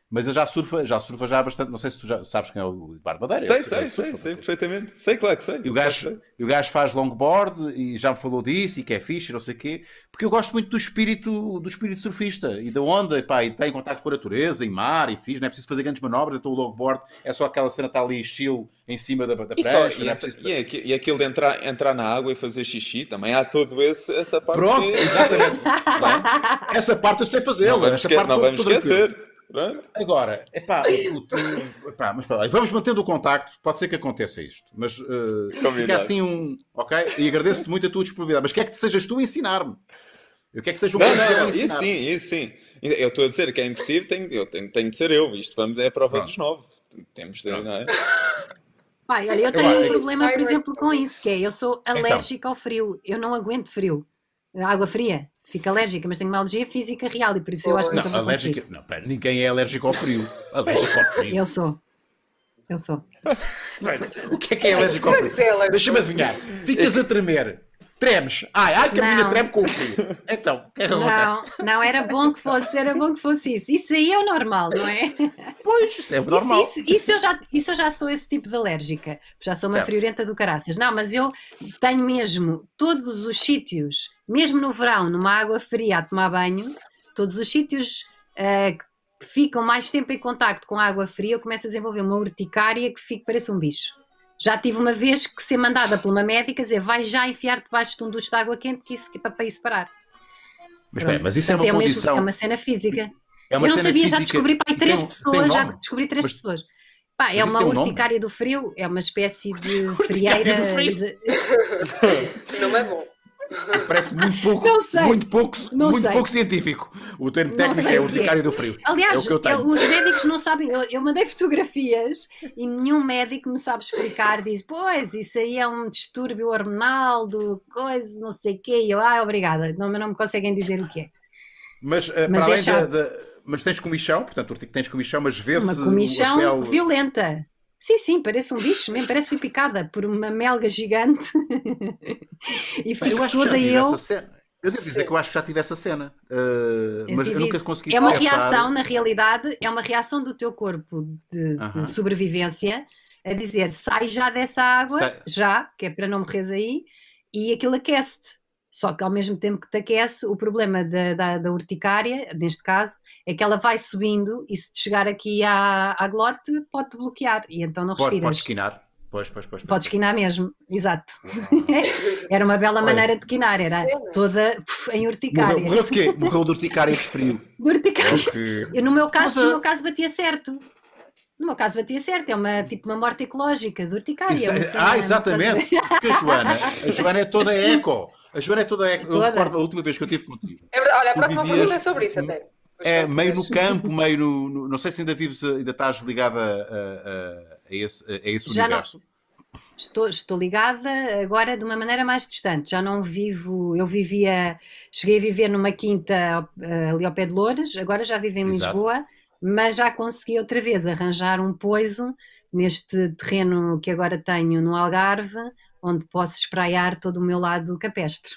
Mas eu já surfa, já surfa já há bastante. Não sei se tu já sabes quem é o Barbadeira. Madeira. Sei, sei, sei, sei, perfeitamente. Sei, claro que sei. E o gajo, o gajo faz longboard e já me falou disso e que é fixe, não sei o quê. Porque eu gosto muito do espírito, do espírito surfista e da onda. E, pá, e tem contato com a natureza e mar e fixe. Não é preciso fazer grandes manobras. Então o longboard é só aquela cena está ali estilo em cima da, da prancha. É e, é preciso... e, é é aquilo de entrar, entrar na água e fazer xixi também. Há todo esse, essa parte. Pronto, exatamente. essa parte eu sei fazê-la. Não vamos, esquecer. Agora, epá, tu, mas para lá. vamos mantendo o contacto, pode ser que aconteça isto, mas uh, fica assim um, ok? E agradeço-te muito a tua disponibilidade, mas quer que sejas tu a ensinar-me. Eu quero que seja um não, não, não, isso sim, isso sim. Eu estou a dizer que é impossível, tenho, eu tenho, tenho de ser eu. Isto vamos, é a prova Pronto. dos nove. Temos de ser, não é? Pai, olha, eu tenho eu um problema, por exemplo, com isso, que é eu sou então. alérgica então. ao frio. Eu não aguento frio. Água fria fico alérgica, mas tenho uma alergia física real e por isso eu acho que não, alérgica, não, pera, ninguém é alérgico ao frio. Alérgico ao frio. Eu sou. Eu sou. Eu sou. o que é que é alérgico ao frio? É é Deixa-me adivinhar. Ficas a tremer. Tremes. Ai, ai que a minha treme com o frio. Então, o que é que não, acontece? Não, era bom que fosse, era bom que fosse isso. Isso aí é o normal, não é? Pois, é o normal. Isso, isso, isso, eu já, isso eu já sou esse tipo de alérgica. Já sou uma certo. friorenta do caraças. Não, mas eu tenho mesmo todos os sítios, mesmo no verão, numa água fria a tomar banho, todos os sítios uh, que ficam mais tempo em contacto com a água fria, eu começo a desenvolver uma urticária que fica, parece um bicho. Já tive uma vez que ser mandada por uma médica dizer vai já enfiar debaixo de um ducho de água quente que isso que é para, isso parar. Mas, bem, mas isso é Portanto, é uma é condição. Mesmo, é uma cena física. É uma eu não sabia, já descobri pá, três tem, pessoas, tem já descobri três mas, pessoas. Pá, é uma urticária do frio, é uma espécie de frieira. não é bom. Isso parece muito pouco, não sei. muito pouco, não muito sei. pouco científico. O termo técnico é o do frio. Aliás, é os médicos não sabem. Eu mandei fotografias e nenhum médico me sabe explicar. Diz, pois, isso aí é um distúrbio hormonal do coisa, não sei o quê. E eu, ah, obrigada, não, não me conseguem dizer o que é. Mas, uh, mas para é além da, Mas tens comichão, portanto, tens comichão, mas vê-se. Uma comichão violenta. Sim, sim, parece um bicho mesmo, parece que fui picada por uma melga gigante e foi eu toda eu. Eu devo dizer que eu acho que já tive essa cena, uh, eu mas eu nunca isso. consegui É uma reação, na realidade, é uma reação do teu corpo de, uh -huh. de sobrevivência a dizer sai já dessa água, sai. já, que é para não morrer aí, e aquilo aquece-te. Só que ao mesmo tempo que te aquece, o problema da, da, da urticária, neste caso, é que ela vai subindo e se te chegar aqui à, à glote, pode-te bloquear e então não respiras. Pode, esquinar. Pois, pois, pois, pois. Podes quinar mesmo, exato. era uma bela maneira de quinar, era toda puf, em urticária. Morreu, morreu de quê? Morreu de urticária de frio. De urticária. Okay. Eu, no, meu caso, Mas, no eh, meu caso batia certo. No meu caso batia certo, é uma, tipo uma morte ecológica de urticária. É, ah, exatamente. Porque a Joana, a Joana é toda eco. A Joana é toda. toda eu recordo a última vez que eu tive contigo. É verdade. Olha, a próxima pergunta é sobre isso até. É, meio no campo, meio no, no, Não sei se ainda vives, ainda estás ligada a, a, a esse, a esse Já universo. Não. Estou, estou, ligada agora de uma maneira mais distante. Já não vivo. Eu vivia. Cheguei a viver numa quinta eh, ali ao pé de Loures, agora já vivo em Exato. Lisboa, mas já consegui outra vez arranjar um poiso neste terreno que agora tenho no Algarve onde posso espraiar todo o meu lado capestre.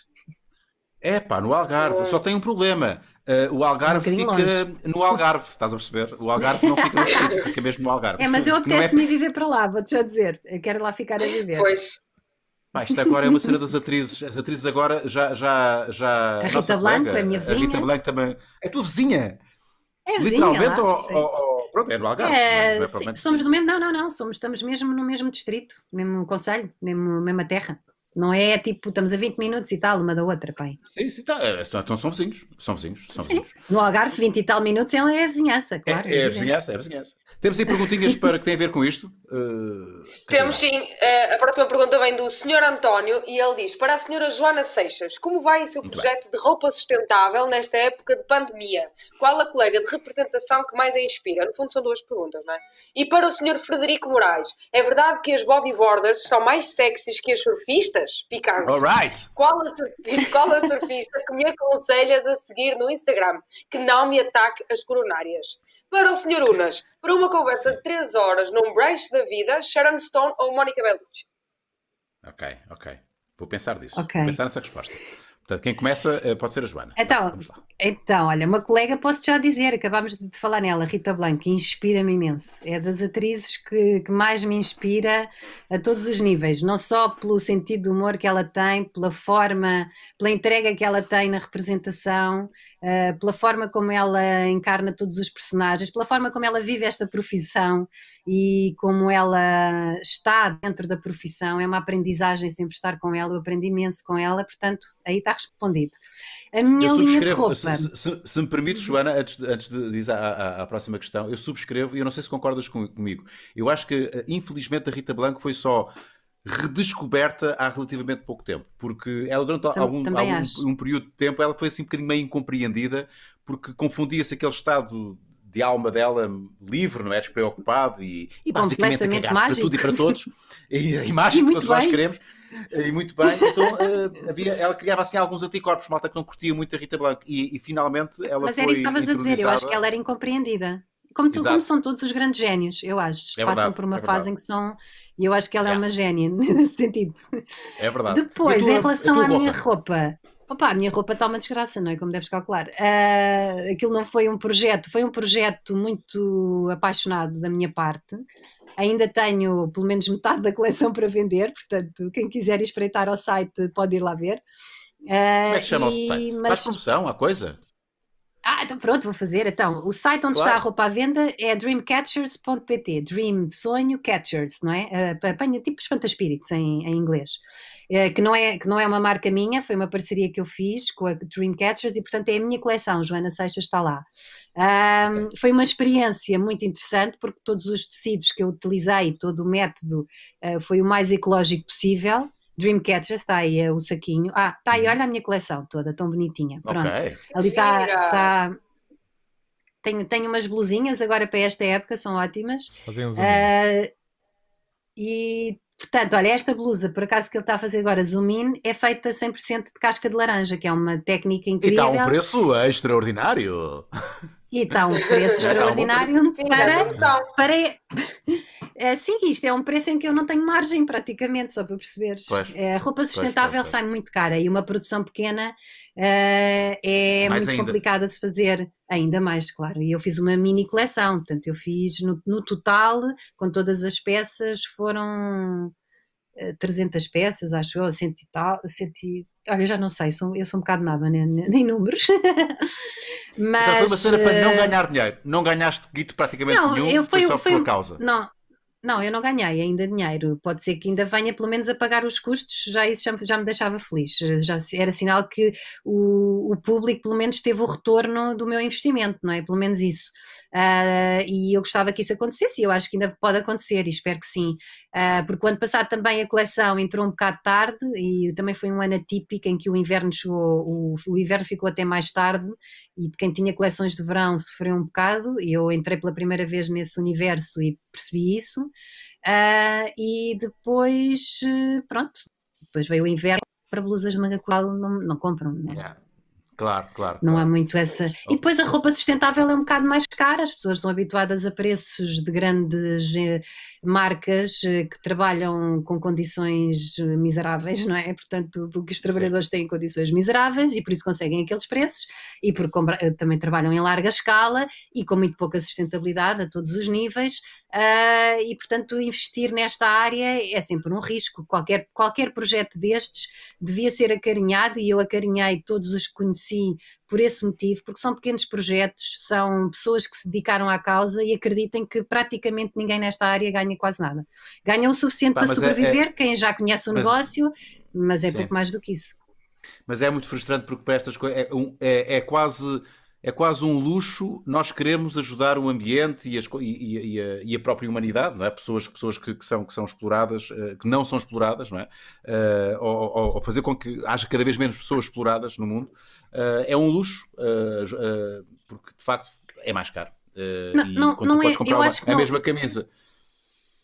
É pá, no Algarve, só tem um problema. Uh, o Algarve um fica longe. no Algarve, estás a perceber? O Algarve não fica no sítio, fica mesmo no Algarve. É, mas eu é apetece-me é... viver para lá, vou-te já dizer. Eu quero lá ficar a viver. Pois. Pá, isto agora é uma cena das atrizes. As atrizes agora já. já, já a Rita Blanco, a minha vizinha. A Rita Blanco também. É tua vizinha! É a vizinha. Literalmente, lá, ou, Pronto, é no Algarve. É, mas, é, é sim, somos do mesmo, não, não, não, somos, estamos mesmo no mesmo distrito, mesmo conselho, mesmo, mesma terra. Não é tipo, estamos a 20 minutos e tal, uma da outra, pai. Sim, sim, tá. É, então, então são vizinhos. São vizinhos. São sim. No Algarve, 20 e tal minutos é, a é vizinhança, é, claro. É, é a vizinhança, é a vizinhança. Temos aí perguntinhas para que tem a ver com isto? Uh, Temos sim. Uh, a próxima pergunta vem do Sr. António e ele diz: Para a Sra. Joana Seixas, como vai o seu Muito projeto bem. de roupa sustentável nesta época de pandemia? Qual a colega de representação que mais a inspira? No fundo, são duas perguntas, não é? E para o Sr. Frederico Moraes, é verdade que as bodyboarders são mais sexys que as surfistas? surfistas, Qual, a surfista, qual a surfista que me aconselhas a seguir no Instagram que não me ataque as coronárias? Para o Sr. Unas, para uma conversa de 3 horas num brecho da vida, Sharon Stone ou Mónica Bellucci? Ok, ok. Vou pensar disso. Okay. Vou pensar nessa resposta. Portanto, quem começa eh, pode ser a Joana. Então, então olha, uma colega, posso já dizer, acabámos de falar nela, Rita Blanco, inspira-me imenso. É das atrizes que, que, mais me inspira a todos os níveis, não só pelo sentido de humor que ela tem, pela forma, pela entrega que ela tem na representação, uh, pela forma como ela encarna todos os personagens, pela forma como ela vive esta profissão e como ela está dentro da profissão. É uma aprendizagem sempre estar com ela, eu aprendi imenso com ela, portanto, aí está respondido. A minha linha de roupa. Se, se, se, me permites, Joana, antes, antes de dizer à, próxima questão, eu subscrevo e eu não sei se concordas comigo. Eu acho que, eh, infelizmente, a Rita Blanco foi só redescoberta há relativamente pouco tempo, porque ela durante algum, algum um período de tempo ela foi assim um bocadinho meio incompreendida, porque confundia-se aquele estado de alma dela livre, não é? Despreocupado e, e basicamente a cagar-se para tudo e para todos, e a imagem que todos bem. nós queremos, e muito bem, então uh, havia, ela criava assim alguns anticorpos, malta que não curtia muito a Rita Blanco, e, e finalmente ela Mas foi. Mas era isso que estavas a dizer, eu acho que ela era incompreendida. Como, tu, como são todos os grandes génios, eu acho. É passam verdade, por uma é fase em que são. E eu acho que ela é, é uma gênia nesse sentido. É verdade. Depois, tua, em relação à roupa? minha roupa Opa, a minha roupa está uma desgraça, não é? Como deves calcular. Uh, aquilo não foi um projeto, foi um projeto muito apaixonado da minha parte. Ainda tenho pelo menos metade da coleção para vender, portanto, quem quiser espreitar ao site pode ir lá ver. Uh, Como é que chama e, o site? Mas... a coisa? Ah, então pronto, vou fazer. Então, o site onde claro. está a roupa à venda é dreamcatchers.pt. Dream de sonho, catchers, não é? Uh, apanha tipo espantaspíritos em, em inglês. Uh, que, não é, que não é uma marca minha, foi uma parceria que eu fiz com a Dreamcatchers e, portanto, é a minha coleção. Joana Seixas está lá. Um, foi uma experiência muito interessante porque todos os tecidos que eu utilizei, todo o método, uh, foi o mais ecológico possível. Dreamcatcher está aí é o saquinho. Ah, está aí, uhum. olha a minha coleção toda, tão bonitinha. Pronto. Okay. Ali está. Tá... Tenho, tenho umas blusinhas agora para esta época, são ótimas. Fazem um zoom. Uh, e, portanto, olha, esta blusa, por acaso que ele está a fazer agora, zoom in, é feita 100% de casca de laranja, que é uma técnica tá incrível. E está um preço extraordinário. E está um preço extraordinário para, para. É, sim, isto é um preço em que eu não tenho margem praticamente, só para perceberes. Pois, é, roupa sustentável pois, pois, sai muito cara e uma produção pequena uh, é muito ainda. complicada de se fazer, ainda mais, claro. E eu fiz uma mini coleção, portanto, eu fiz no, no total, com todas as peças, foram 300 eh, peças, acho eu, cento e tal, cento e, olha, já não sei, sou, eu sou um bocado nada nem números. Mas, então foi uma cena para não eh, ganhar dinheiro, não ganhaste guito praticamente não, nenhum, eu, foi, foi só foi, por causa. Não, não, eu não ganhei ainda dinheiro. Pode ser que ainda venha pelo menos a pagar os custos, já isso já, já me deixava feliz. Já era sinal que o, o, público pelo menos teve o retorno do meu investimento, não é? Pelo menos isso. Uh, e eu gostava que isso acontecesse e eu acho que ainda pode acontecer e espero que sim. Uh, porque o ano passado também a coleção entrou um bocado tarde e também foi um ano atípico em que o inverno chegou, o, o inverno ficou até mais tarde e quem tinha coleções de verão sofreu um bocado. Eu entrei pela primeira vez nesse universo e percebi isso. Uh, e depois, eh, pronto, depois veio o inverno para blusas de manga colada não, não compram, né? Yeah. Claro, claro. Não é claro. há muito essa. E depois a roupa sustentável é um bocado mais cara, as pessoas estão habituadas a preços de grandes eh, marcas eh, que trabalham com condições eh, miseráveis, não é? Portanto, porque os trabalhadores Sim. têm condições miseráveis e por isso conseguem aqueles preços e porque também trabalham em larga escala e com muito pouca sustentabilidade a todos os níveis. e portanto, investir nesta área é sempre um risco. Qualquer, qualquer projeto destes devia ser acarinhado e eu acarinhei todos os que conheci assim, por esse motivo, porque são pequenos projetos, são pessoas que se dedicaram à causa e acreditem que praticamente ninguém nesta área ganha quase nada. Ganham o suficiente Pá, para sobreviver, é, é... quem já conhece o mas... negócio, mas é Sim. pouco mais do que isso. Mas é muito frustrante porque para estas coisas é, é, é quase é quase um luxo. Nós queremos ajudar o ambiente e, as, e, e, a, e a, própria humanidade, não é? pessoas, pessoas que, que, são, que são exploradas, eh, que não são exploradas, não é? Uh, ou, ou, fazer com que haja cada vez menos pessoas exploradas no mundo. Uh, é um luxo, uh, porque de facto é mais caro. não, não, não é, eu uma, a mesma camisa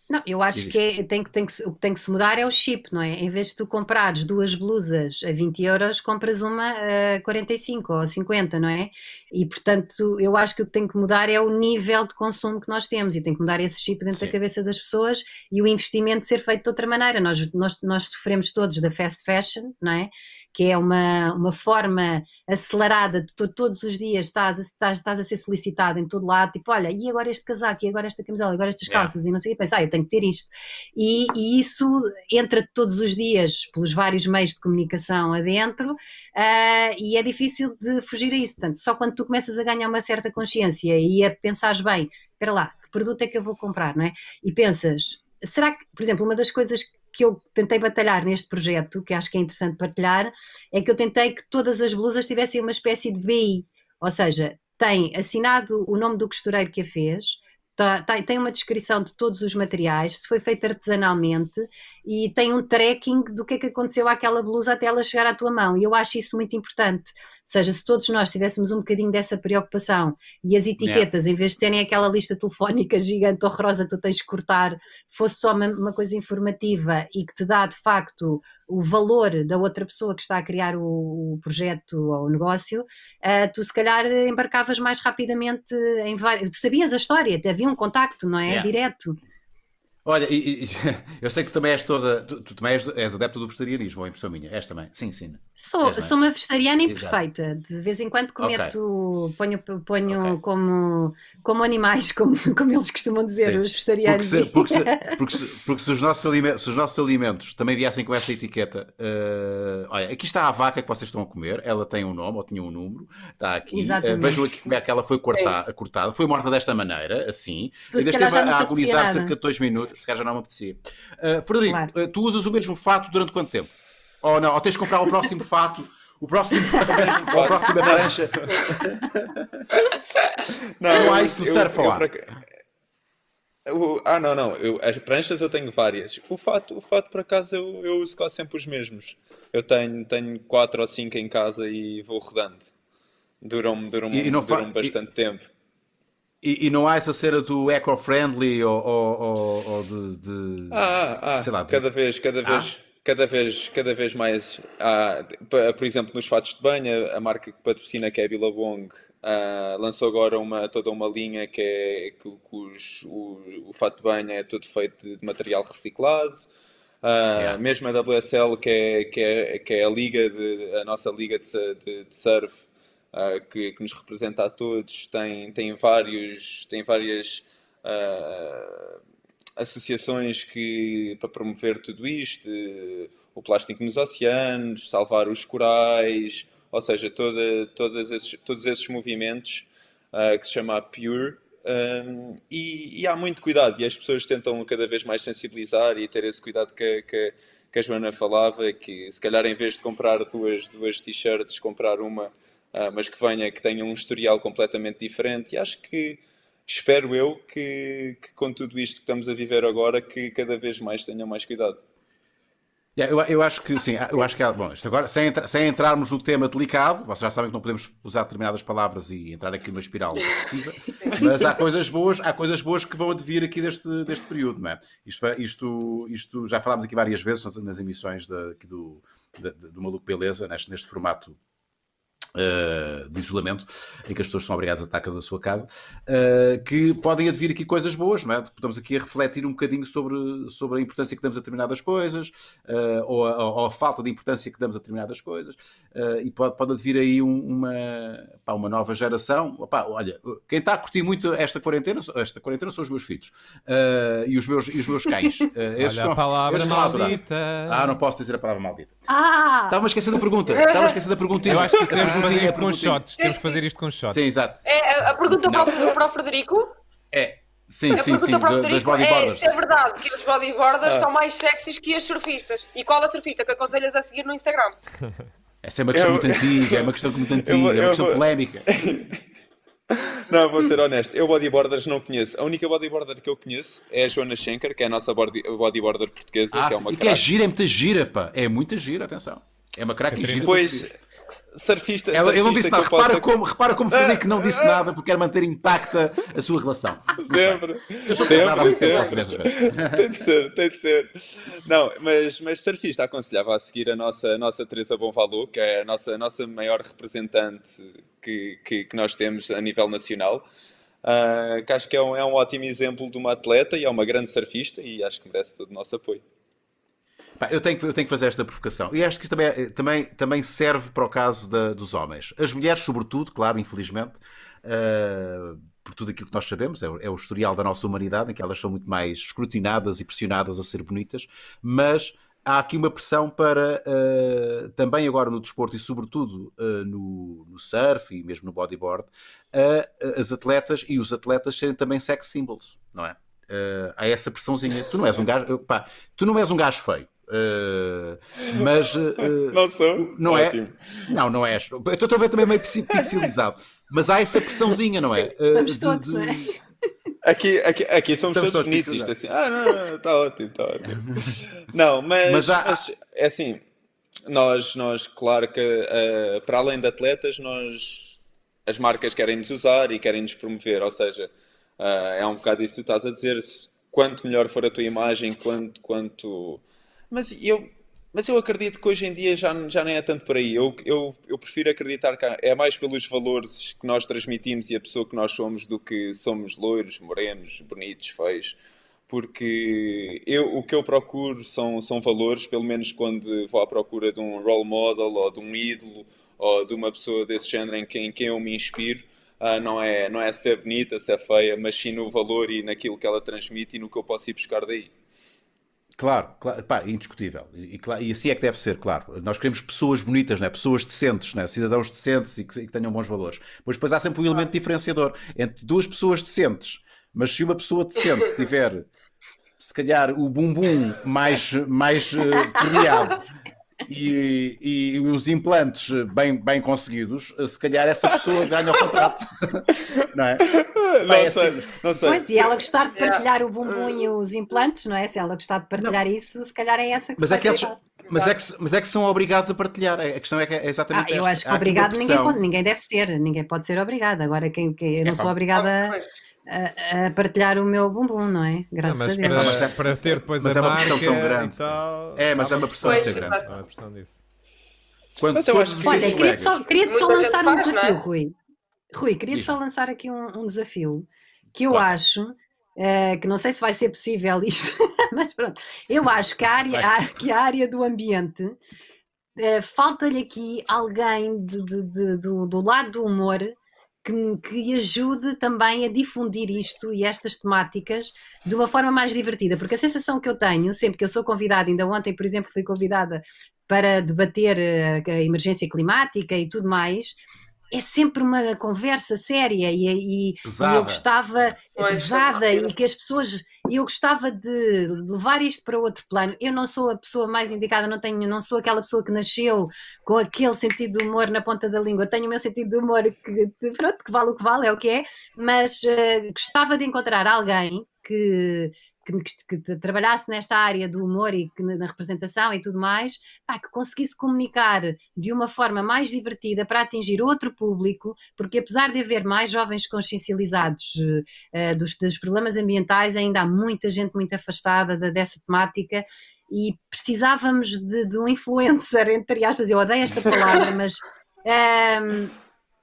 não, eu acho que, é, tem que, tem que, o que tem que se mudar é o chip, não é? Em vez de tu comprares duas blusas a 20 euros, compras uma a 45 ou 50, não é? E portanto, eu acho que o que tem que mudar é o nível de consumo que nós temos e tem que mudar esse chip dentro Sim. da cabeça das pessoas e o investimento ser feito de outra maneira. Nós, nós, nós sofremos todos da fast fashion, não é? que é uma, uma forma acelerada de todos os dias estás, estás, estás a ser solicitado em todo lado, tipo, olha, e agora este casaco, e agora esta camisola, agora estas calças, yeah. e não sei o que, pensa, ah, tenho que ter isto. E, e isso entra todos os dias pelos vários meios de comunicação adentro uh, e é difícil de fugir a isso. Portanto, só quando tu começas a ganhar uma certa consciência e a pensar bem, espera lá, que produto é que eu vou comprar, não é? E pensas, será que, por exemplo, uma das coisas que eu tentei batalhar neste projeto, que acho que é interessante partilhar, é que eu tentei que todas as blusas tivessem uma espécie de BI, ou seja, tem assinado o nome do costureiro que a fez, Tá, tá, tem uma descrição de todos os materiais, se foi feito artesanalmente e tem um tracking do que é que aconteceu àquela blusa até ela chegar à tua mão. E eu acho isso muito importante. Ou seja, se todos nós tivéssemos um bocadinho dessa preocupação e as etiquetas, yeah. em vez de terem aquela lista telefónica gigante, horrorosa, tu tens de cortar, fosse só uma, uma coisa informativa e que te dá de facto o valor da outra pessoa que está a criar o, o projeto ou o negócio, uh, tu se calhar embarcavas mais rapidamente em várias. Sabias a história, havia um contacto, não é? Yeah. Direto. Olha, e, e, eu sei que tu também és toda, tu, tu também és, és adepto do vegetarianismo, ou é impressão minha, és também, sim, sim. Sou, és, é? sou uma vegetariana imperfeita, de vez em quando cometo, okay. ponho, ponho okay. como, como animais, como, como eles costumam dizer, sim. os vegetarianos. Porque se, porque se, porque se, porque se os, nossos alimentos, se os nossos alimentos também viessem com essa etiqueta, uh, olha, aqui está a vaca que vocês estão a comer, ela tem um nome, ou tinha um número, está aqui, uh, vejam aqui como é que ela foi cortar, cortada, foi morta desta maneira, assim, tu e esteve a agonizar cerca de dois minutos se calhar já não me apetecia. Uh, Frederico, claro. uh, tu usas o mesmo fato durante quanto tempo? Ou não? Ou tens de comprar o próximo fato? O próximo ou a próxima prancha? Não, não há isso no surf, eu, ah, não, não. Eu, as pranchas eu tenho várias. O fato, o fato por acaso, eu, eu uso quase sempre os mesmos. Eu tenho, tenho quatro ou cinco em casa e vou rodando. Duram-me duram, duram, e, duram bastante e... tempo. E, e, não há essa cena do eco-friendly ou, ou, ou, de, de ah, ah, sei lá, de... cada vez, cada ah? vez, ah? cada vez, cada vez mais. Ah, por exemplo, nos fatos de banho, a marca que patrocina que é a Billabong ah, lançou agora uma, toda uma linha que é que, o, o fato de banho é todo feito de, material reciclado. Uh, yeah. Mesmo a WSL, que é, que é, que é a liga, de, a nossa liga de, de, de surf, uh, que, que, nos representa a todos, tem, tem, vários, tem várias uh, associações que, para promover tudo isto, uh, o plástico nos oceanos, salvar os corais, ou seja, toda, todas esses, todos esses movimentos ah, que se chama Pure, um, e, e, há muito cuidado, e as pessoas tentam cada vez mais sensibilizar e ter esse cuidado que, que, que a Joana falava, que se calhar em vez de comprar duas, duas t-shirts, comprar uma ah, mas que venha, que tenha um historial completamente diferente. E acho que, espero eu, que, que com tudo isto que estamos a viver agora, que cada vez mais tenham mais cuidado. Yeah, eu, eu, acho que sim, eu acho que há, bom, isto agora, sem, entra, sem entrarmos no tema delicado, vocês já sabem que não podemos usar determinadas palavras e entrar aqui numa espiral excessiva, mas há coisas boas, há coisas boas que vão advir aqui deste, deste período, não é? Isto, isto, isto já falámos aqui várias vezes nas, nas emissões da, do, da, do Maluco Beleza, neste, neste formato eh, de isolamento, em que as pessoas são obrigadas a estar cada da sua casa, uh, que podem advir aqui coisas boas, não é? Estamos aqui a refletir um bocadinho sobre, sobre a importância que damos a determinadas coisas, uh, ou, a, ou, a, falta de importância que damos a determinadas coisas, e pode, pode advir aí um, uma, pá, uma nova geração. olha, quem está a curtir muito esta quarentena, esta quarentena são os meus filhos e, os meus, e os meus cães. Uh, olha estão, a palavra maldita. ah, não posso dizer a palavra maldita. Ah! Estava esquecer a pergunta. Estava esquecendo a pergunta. Eu acho que fazer isto com shots. Temos que fazer isto com shots. Sim, exato. É, a pergunta para o Frederico é. Sim, a sim, sim, é se é verdade que os bodyboarders ah. são mais sexys que as surfistas. E qual a surfista que aconselhas a seguir no Instagram? Essa é uma questão eu... muito antiga, é uma questão muito antiga, é uma questão polémica. Não, vou ser honesto, eu bodyboarders não conheço. A única bodyboarder que eu conheço é a Joana Schenker, que é a nossa body, bodyboarder portuguesa. Ah, que é uma e crack. que é gira, é muita gira, pá. É muita gira, atenção. É uma craque gira. Depois, surfista. Ela, surfista eu não disse nada. Repara, posso... como, repara como Frederico não disse nada porque quer manter intacta a sua relação. Sempre. Eu sou sempre, há sempre. tem de ser, tem de ser. Não, mas, mas surfista aconselhava a seguir a nossa, a nossa Teresa Bonvalu, que é a nossa, a nossa maior representante que, que, que nós temos a nível nacional. Uh, que acho que é um, é um ótimo exemplo de uma atleta e é uma grande surfista e acho que merece todo o nosso apoio. Pá, eu, tenho que, eu tenho que fazer esta provocação. E acho que isto também, eh, também, também serve para o caso da, dos homens. As mulheres, sobretudo, claro, infelizmente, uh, por tudo aquilo que nós sabemos, é o, é o historial da nossa humanidade, em que elas são muito mais escrutinadas e pressionadas a ser bonitas, mas há aqui uma pressão para uh, também agora no desporto e sobretudo uh, no, no, surf e mesmo no bodyboard uh, as atletas e os atletas serem também sex symbols, não é? há essa pressãozinha. Tu não és um gajo, tu não és um gajo feio. Eh, mas uh, não sou, não é? Ótimo. é? Não, não é Eu estou também, também meio pixelizado, mas há essa pressãozinha, não é? Estamos uh, todos, de, de... É? Aqui, aqui, aqui somos Estamos todos bonitos, assim. Ah, não, não, está ótimo, está ótimo. Não, mas, mas, há... mas, é assim, nós, nós claro que uh, para além de atletas, nós as marcas querem nos usar e querem nos promover, ou seja, uh, é um bocado isso que tu estás a dizer. Quanto melhor for a tua imagem, quanto, quanto mas eu, mas eu acredito que hoje em dia já, já nem é tanto por aí. Eu, eu, eu prefiro acreditar que é mais pelos valores que nós transmitimos e a pessoa que nós somos do que somos loiros, morenos, bonitos, feios. Porque eu, o que eu procuro são, são valores, pelo menos quando vou à procura de um role model ou de um ídolo ou de uma pessoa desse género em quem, quem eu me inspiro. Uh, não, é, não é ser é bonita, ser é feia, mas sim no valor e naquilo que ela transmite e no que eu posso ir buscar daí. Claro, claro pá, indiscutível. E, e, e, assim é que deve ser, claro. Nós queremos pessoas bonitas, né? pessoas decentes, né? cidadãos decentes e que, e que tenham bons valores. mas depois há sempre um elemento diferenciador entre duas pessoas decentes, mas se uma pessoa decente tiver, se calhar, o bumbum mais, mais uh, e, e, e, os implantes bem, bem conseguidos, se calhar essa pessoa ganha o contrato. não é? Não, Bem, é sei, não sei. Pois, e ela gostar de é. partilhar é. o bumbum e os implantes, não é? Se ela gostar de partilhar não. isso, se calhar é essa que mas se é que eles, mas, é que, mas é que são obrigados a partilhar. É, a questão é que é exatamente ah, Eu esta. acho que Há obrigado ninguém, pode, ninguém deve ser. Ninguém pode ser obrigado. Agora, quem, quem eu não é, sou obrigada... Ah, a, a, partilhar o meu bumbum, não é? Graças não, mas a Deus. Para, mas é, para ter depois mas a é uma pressão tão grande. Tal, é, mas é uma pressão tão grande. É uma pressão disso. Quando mas eu acho que. Olha, queria-te só, queria só lançar faz, um desafio, é? Rui. Rui, queria-te só lançar aqui um, um desafio que eu claro. acho. Uh, que não sei se vai ser possível isto, mas pronto, eu acho que a área, a, que a área do ambiente uh, falta-lhe aqui alguém de, de, de, do, do lado do humor que, que ajude também a difundir isto e estas temáticas de uma forma mais divertida, porque a sensação que eu tenho, sempre que eu sou convidada, ainda ontem, por exemplo, fui convidada para debater eh, a emergência climática e tudo mais, é sempre uma conversa séria e, e, e eu gostava pois, pesada e que as pessoas e eu gostava de levar isto para outro plano. Eu não sou a pessoa mais indicada, não tenho, não sou aquela pessoa que nasceu com aquele sentido de humor na ponta da língua. Tenho o meu sentido de humor que, pronto, que vale o que vale, é o que é, mas uh, gostava de encontrar alguém que que, que, que, trabalhasse nesta área do humor e que, na representação e tudo mais, pá, que conseguisse comunicar de uma forma mais divertida para atingir outro público, porque apesar de haver mais jovens consciencializados uh, dos, dos, problemas ambientais, ainda há muita gente muito afastada de, dessa temática e precisávamos de, de, um influencer, entre aspas, eu odeio esta palavra, mas um, ehm,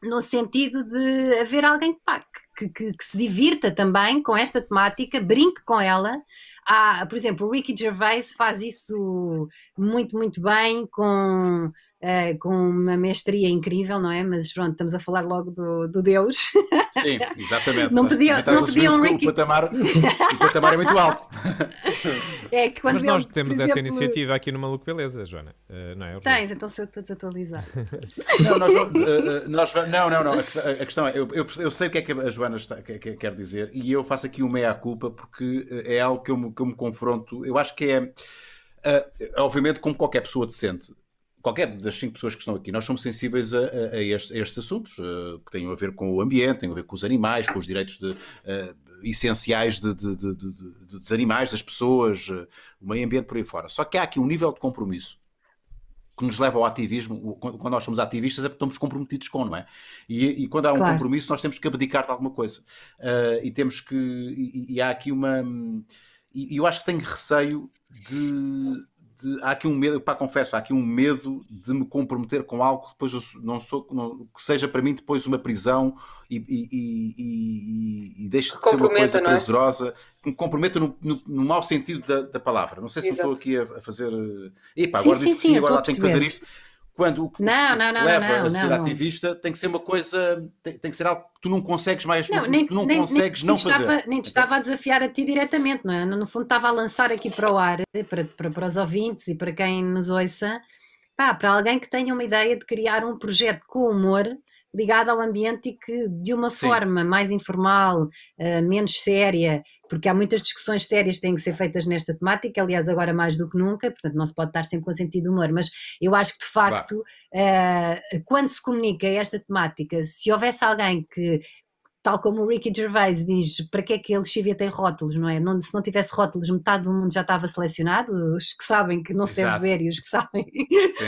no sentido de haver alguém pá, que que, que, que, se divirta também com esta temática, brinque com ela. Há, por exemplo, o Ricky Gervais faz isso muito, muito bem com Uh, com uma mestria incrível, não é? Mas pronto, estamos a falar logo do, do Deus. Sim, exatamente. não podia, não podia um Ricky. O patamar, o patamar é muito alto. É que quando Mas nós ele, temos exemplo... essa iniciativa aqui no Maluco Beleza, Joana. Uh, não é? Tens, então sou todo desatualizado. não, nós, uh, nós, não, não, não. A, questão é, eu, eu, eu, sei o que é que a Joana está, que, que, quer dizer e eu faço aqui o meia-culpa porque é algo que eu, me, que eu me confronto. Eu acho que é. Uh, obviamente, como qualquer pessoa decente, qualquer das cinco pessoas que estão aqui, nós somos sensíveis a, a, estes, a estes, assuntos uh, que têm a ver com o ambiente, têm a ver com os animais, com os direitos de, uh, essenciais de, de, dos animais, das pessoas, uh, o meio ambiente por aí fora. Só que há aqui um nível de compromisso que nos leva ao ativismo. Quando nós somos ativistas é porque estamos comprometidos com, não é? E, e quando há um claro. compromisso nós temos que abdicar de alguma coisa. e temos que... E, e há aqui uma... E eu acho que tenho receio de de, há aqui um medo, pá, confesso, há aqui um medo de me comprometer com algo que depois não sou, não, que seja para mim depois uma prisão e, e, e, e deixe de ser uma coisa é? prazerosa, que me comprometa no, no, no mau sentido da, da, palavra. Não sei se estou aqui a, a fazer. Eh, epá, sim, agora sim, sim, sim, agora tenho que fazer isto. Quando o que não, não, não, leva a ser ativista tem que ser uma coisa, tem, tem, que ser algo que tu não consegues mais, não, nem, tu não nem, consegues nem, não fazer. Estava, nem te estava a desafiar a ti diretamente, não é? No fundo estava a lançar aqui para o ar, para, para, para os ouvintes e para quem nos ouça, pá, para alguém que tenha uma ideia de criar um projeto com humor, ligada ao ambiente e que de uma Sim. forma mais informal, uh, menos séria, porque há muitas discussões sérias que têm que ser feitas nesta temática, aliás agora mais do que nunca, portanto não se pode estar sempre com sentido de humor, mas eu acho que de facto, uh, quando se comunica esta temática, se houvesse alguém que tal como o Ricky Gervais diz, para que é que a lexívia tem rótulos, não é? Não, se não tivesse rótulos, metade do mundo já estava selecionado, os que sabem que não se deve ver e os que sabem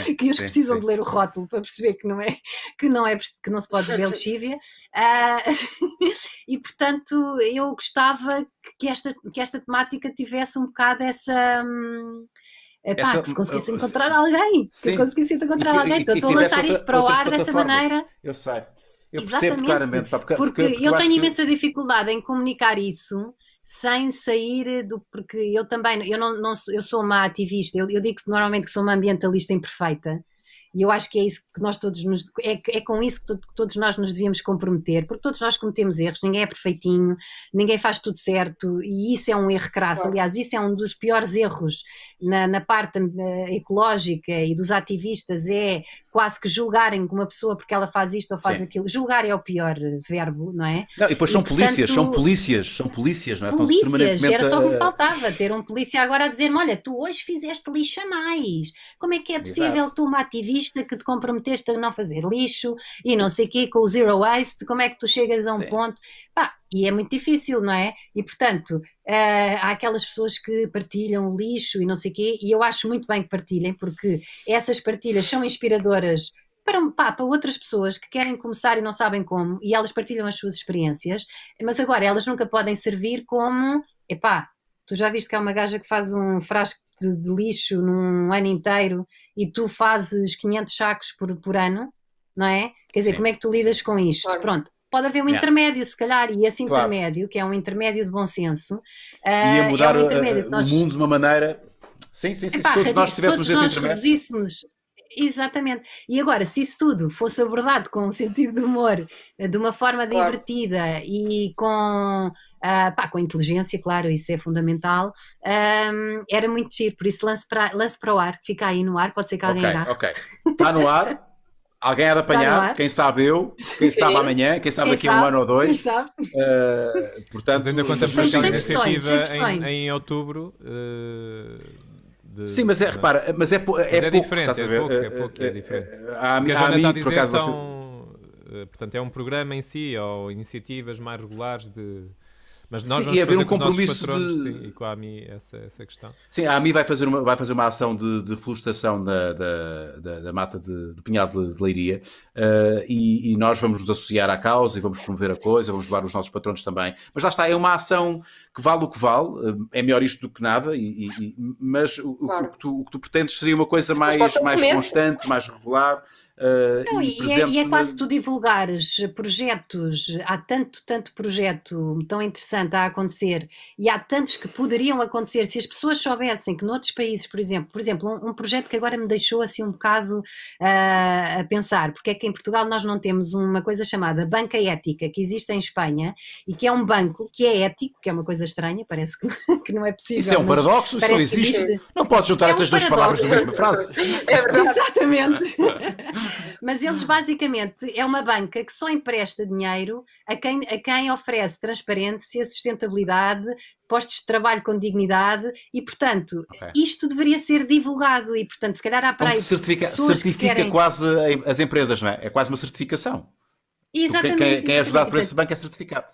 sim, que os sim, precisam sim. de ler o rótulo para perceber que não é, que não, é, que não se pode beber lexívia. Uh, e portanto, eu gostava que esta, que esta temática tivesse um bocado essa. Hum, epá, Essa, que se conseguisse encontrar alguém, sim. que conseguisse encontrar alguém. Então, estou a lançar isto para o ar dessa maneira. Eu sei. Eu percebo Exatamente. claramente. Pá, porque, porque, porque, eu, eu tenho imensa dificuldade em comunicar isso sem sair do. Porque eu também, eu não, não sou, eu sou uma ativista, eu, eu digo normalmente que sou uma ambientalista imperfeita e eu acho que é isso que nós todos nos, é, é com isso que, to, todos nós nos devíamos comprometer, porque todos nós cometemos erros, ninguém é perfeitinho, ninguém faz tudo certo, e isso é um erro crasso. Claro. Aliás, isso é um dos piores erros na, na parte eh, ecológica e dos ativistas, é quase que julgarem uma pessoa porque ela faz isto ou faz Sim. aquilo. Julgar é o pior verbo, não é? Não, e depois são e, polícias, portanto, são polícias, são polícias, não é? Polícias, era só o que me faltava, ter um polícia agora a dizer-me, olha, tu hoje fizeste lixa mais, como é que é possível Exato. tu, uma ativista lista que te comprometeste a não fazer lixo e não sei o quê, com o zero waste, como é que tu chegas a um Sim. ponto? Pá, e é muito difícil, não é? E portanto, uh, há aquelas pessoas que partilham o lixo e não sei o quê, e eu acho muito bem que partilhem, porque essas partilhas são inspiradoras para, pá, para outras pessoas que querem começar e não sabem como, e elas partilham as suas experiências, mas agora elas nunca podem servir como, epá, Tu já viste que há uma gaja que faz um frasco de, de lixo num ano inteiro e tu fazes 500 sacos por, por ano, não é? Quer dizer, Sim. como é que tu lidas com isto? Claro. Pronto, pode haver um yeah. intermédio, se calhar, e esse claro. intermédio, que é um intermédio de bom senso, ia mudar eh, é um eh, o nós... mundo de uma maneira. Sim, sim, sim. Epá, se todos nós tivéssemos todos esse nós intermédio. Exatamente. E agora, se isso tudo fosse abordado com um sentido de humor, eh, de uma forma claro. divertida e com, uh, pá, com inteligência, claro, isso é fundamental, um, era muito giro. Por isso, lance para, lance para o ar, fica aí no ar, pode ser que alguém okay, agarre. Ok, está no ar. Alguém há de tá apanhar, quem sabe eu, quem sabe amanhã, quem sabe quem daqui a um ano ou dois. Quem sabe. Uh, portanto, ainda contamos com esta iniciativa em, em outubro. Uh de, Sim, mas é, repara, mas é, é, mas é pouco, diferente, é ver? Pouco, é eh, pouco, eh, é eh, diferente. Há, a Joana está a dizer acaso, são, você... portanto, é um programa em si, ou iniciativas mais regulares de... Mas nós sim, vamos haver um compromisso com patronos, de... sim, e com a AMI essa, essa questão. Sim, a AMI vai fazer uma, vai fazer uma ação de, de florestação da, da, da, da mata de, do Pinhal de, de Leiria uh, e, e, nós vamos nos associar à causa e vamos promover a coisa, vamos levar os nossos patronos também. Mas lá está, é uma ação que vale o que vale, eh, é melhor isto do que nada, e, e mas o, claro. o, que tu, o, que tu, pretendes seria uma coisa mais, mais constante, mais regular. Uh, Não, e, e, é, e, é, quase tu divulgares projetos, há tanto, tanto projeto tão interessante a acontecer e há tantos que poderiam acontecer se as pessoas soubessem que noutros países, por exemplo, por exemplo, um, um projeto que agora me deixou assim um bocado uh, a pensar, porque é que em Portugal nós não temos uma coisa chamada banca ética que existe em Espanha e que é um banco que é ético, que é uma coisa estranha, parece que, que não é possível. Isso é um paradoxo, isso não existe. Não podes juntar é essas duas palavras na mesma frase. É verdade. Exatamente. mas eles basicamente é uma banca que só empresta dinheiro a quem, a quem oferece transparência, sustentabilidade, postos de trabalho com dignidade e, portanto, okay. isto deveria ser divulgado e, portanto, se calhar há para então, aí. Certifica, certifica que querem... quase as empresas, não é? É quase uma certificação. Exatamente. Quem, quem é ajudado por esse banco é certificado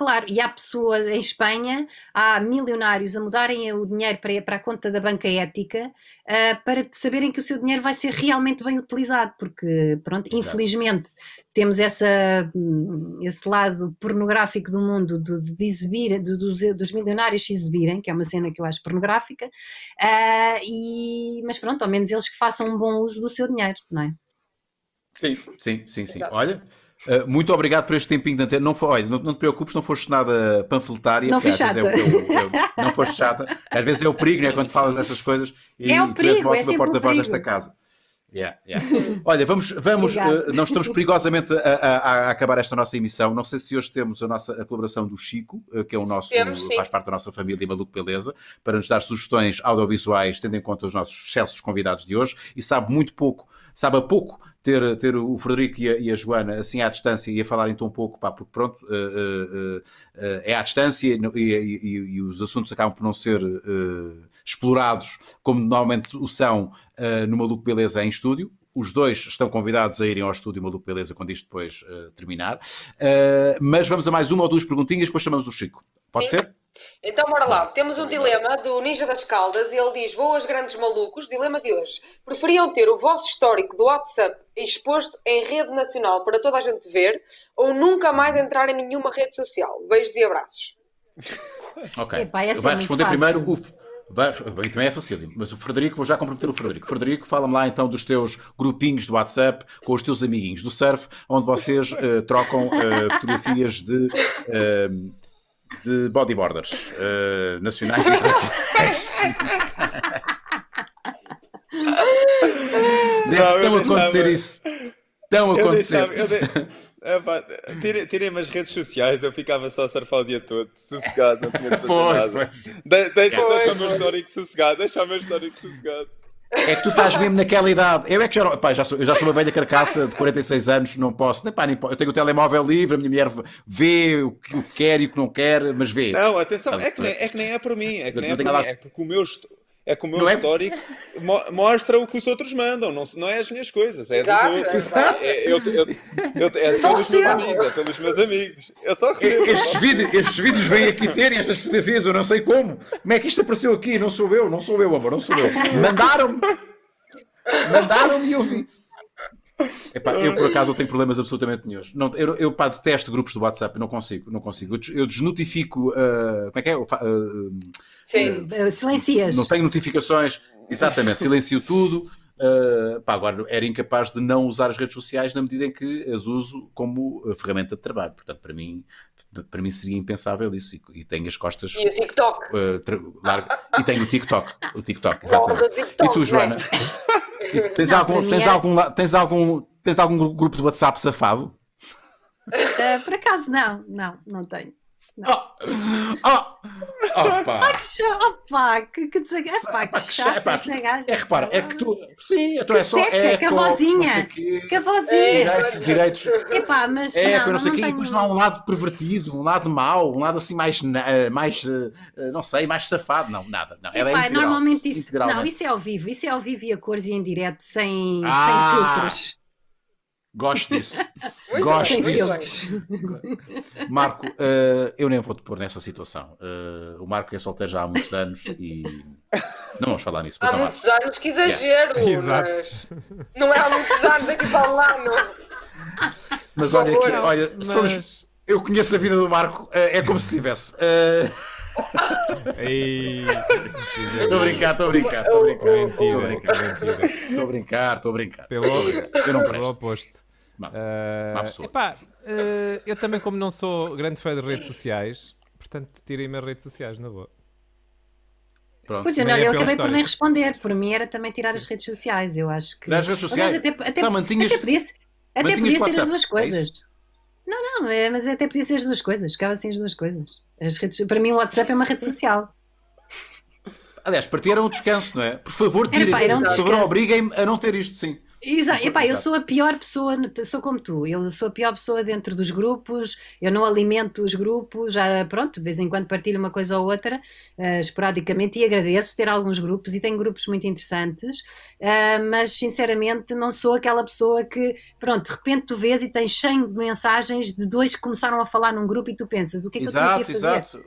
claro. E há pessoas em Espanha, há milionários a mudarem o dinheiro para, para a conta da banca ética uh, para saberem que o seu dinheiro vai ser realmente bem utilizado, porque, pronto, Exato. infelizmente temos essa, hum, esse lado pornográfico do mundo de, de exibir, de, dos, dos, milionários se exibirem, que é uma cena que eu acho pornográfica, uh, e, mas pronto, ao menos eles que façam um bom uso do seu dinheiro, não é? Sim, sim, sim, sim. Exato. Olha, ah, muito obrigado por este tempinho de antena. Não, foi, olha, não, não, te preocupes, não foste nada panfletária. Não fui chata. É o, é o, não foste chata. Às vezes é o perigo, né? Quando falas essas coisas. E é o perigo, és é porta-voz desta casa. Yeah, yeah. Olha, vamos, vamos uh, nós estamos perigosamente a, a, a, acabar esta nossa emissão. Não sei se hoje temos a nossa a colaboração do Chico, uh, que é o nosso, temos, faz parte da nossa família e Maluco Beleza, para nos dar sugestões audiovisuais, tendo em conta os nossos excelsos convidados de hoje, e sabe muito pouco, sabe a pouco ter, ter o Frederico e a, e a, Joana assim à distância e a falarem tão pouco, pá, porque pronto, uh, uh, uh, é à distância e, e, e, os assuntos acabam por não ser eh, explorados como normalmente o são eh, no Maluco Beleza em estúdio, os dois estão convidados a irem ao estúdio Maluco Beleza quando isto depois uh, terminar. Uh, mas vamos a mais uma ou duas perguntinhas, depois chamamos o Chico. Pode Sim. ser? Então, bora lá. Temos um dilema do Ninja das Caldas e ele diz: Boas, grandes malucos. Dilema de hoje. Preferiam ter o vosso histórico do WhatsApp exposto em rede nacional para toda a gente ver ou nunca mais entrar em nenhuma rede social? Beijos e abraços. Ok. É vai responder primeiro o. Bem, também é fácil, mas o Frederico, vou já comprometer o Frederico. Frederico, fala-me lá então dos teus grupinhos do WhatsApp com os teus amiguinhos do surf, onde vocês uh, trocam uh, fotografias de. Uh, de bodyboarders uh, nacionais e internacionais. Deve não, tão acontecer isso isso. Tão acontecer. Eu deixava, é eu redes sociais, eu ficava só a surfar o dia todo, sossegado, não tinha de fazer pois, nada. De, deixa, pois, deixa o meu histórico sossegado, deixa o meu histórico sossegado. É que tu estás mesmo naquela idade. Eu é que já, já, sou, eu já sou uma velha carcaça de 46 anos, não posso. Nem, pá, nem, eu tenho o telemóvel livre, a minha mulher vê o que quer e o que não quer, mas vê. Não, atenção, é, é que nem é, que nem é mim. É que nem é, para mim. é porque o meu, é como o meu histórico é... mo mostra o que os outros mandam, não, não é as minhas coisas, é exato, dos outros. Exato. É, eu, eu, eu, é, é só pelos meus amigos, é pelos meus amigos. É só recebo. Estes, vídeos, estes vídeos vêm aqui terem estas fotografias, eu não sei como. Como é que isto apareceu aqui? Não sou eu, não sou eu, amor, não sou eu. Mandaram-me. Mandaram-me e eu vi. Epá, eu por acaso não tenho problemas absolutamente nenhum. Não, eu, eu pá, detesto grupos do WhatsApp, não consigo, não consigo. Eu, desnotifico, uh, como é que é? Uh, Sim. Eh, eh, silencias. Não tenho notificações, exatamente, silencio tudo. Uh, pá, agora era incapaz de não usar as redes sociais na medida em que as uso como ferramenta de trabalho. Portanto, para mim, para mim seria impensável isso. E, e tenho as costas. E o TikTok. Uh, e tenho o TikTok. O TikTok, exatamente. TikTok, e tu, né? Joana? Né? tens, não, algum, tens, é... algum, tens, algum, tens algum grupo de WhatsApp safado? Uh, por acaso, não, não, não tenho. Oh, oh, opa. Pá, que, opa, que, que, desa... opa, é que chato opa, esta gaja. É, repara, é que tu... Sim, então é só é eco, que a vozinha. Que a vozinha. Direitos, direitos. Epá, mas eco, é, não, não sei o quê. E depois não há um lado pervertido, um lado mau, um lado assim mais, mais eh, eh, não sei, mais safado. Não, nada. Não, ela é Epá, é integral, normalmente isso... Não, isso é ao vivo. Isso é ao vivo e a cores e em direto, sem, ah, sem filtros. Gosto disso. Gosto disso. Marco, uh, eu nem vou te pôr nessa situação. Uh, o Marco é solteiro já há muitos anos e. Não vamos falar nisso. Há muitos Marco. anos, que exagero! Yeah. Mas... Não é há muitos anos aqui para lá, não. Mas olha aqui, olha, mas... Formos... eu conheço a vida do Marco, uh, é como se tivesse. Estou a brincar, estou a brincar, estou a brincar. Mentira, mentira. Estou a brincar, estou a brincar. Pelo, eu não pelo oposto. uh, epá, uh, eu também, como não sou grande fã de redes sociais, portanto, tirei-me as redes sociais, na boa. Pronto, pois eu, não, é eu acabei por nem responder. Por mim era também tirar Sim. as redes sociais. Eu acho que. Tirar as redes sociais? Aliás, até, até, tá, mantinhas... até podia, até podia ser as duas é coisas. É não, não, é, mas até podia ser as duas coisas, ficava assim as duas coisas. As redes, para mim, o WhatsApp é uma rede social. Aliás, para ti era um descanso, não é? Por favor, tirem, é, pá, um obriguem-me a não ter isto, sim. Exato, Epá, eu sou a pior pessoa, sou como tu, eu sou a pior pessoa dentro dos grupos, eu não alimento os grupos, já pronto, de vez em quando partilho uma coisa ou outra, uh, esporadicamente, e agradeço ter alguns grupos e tenho grupos muito interessantes, uh, mas sinceramente não sou aquela pessoa que, pronto, de repente tu vês e tens 100 mensagens de dois que começaram a falar num grupo e tu pensas, o que é que exato, eu tenho que fazer? Exato,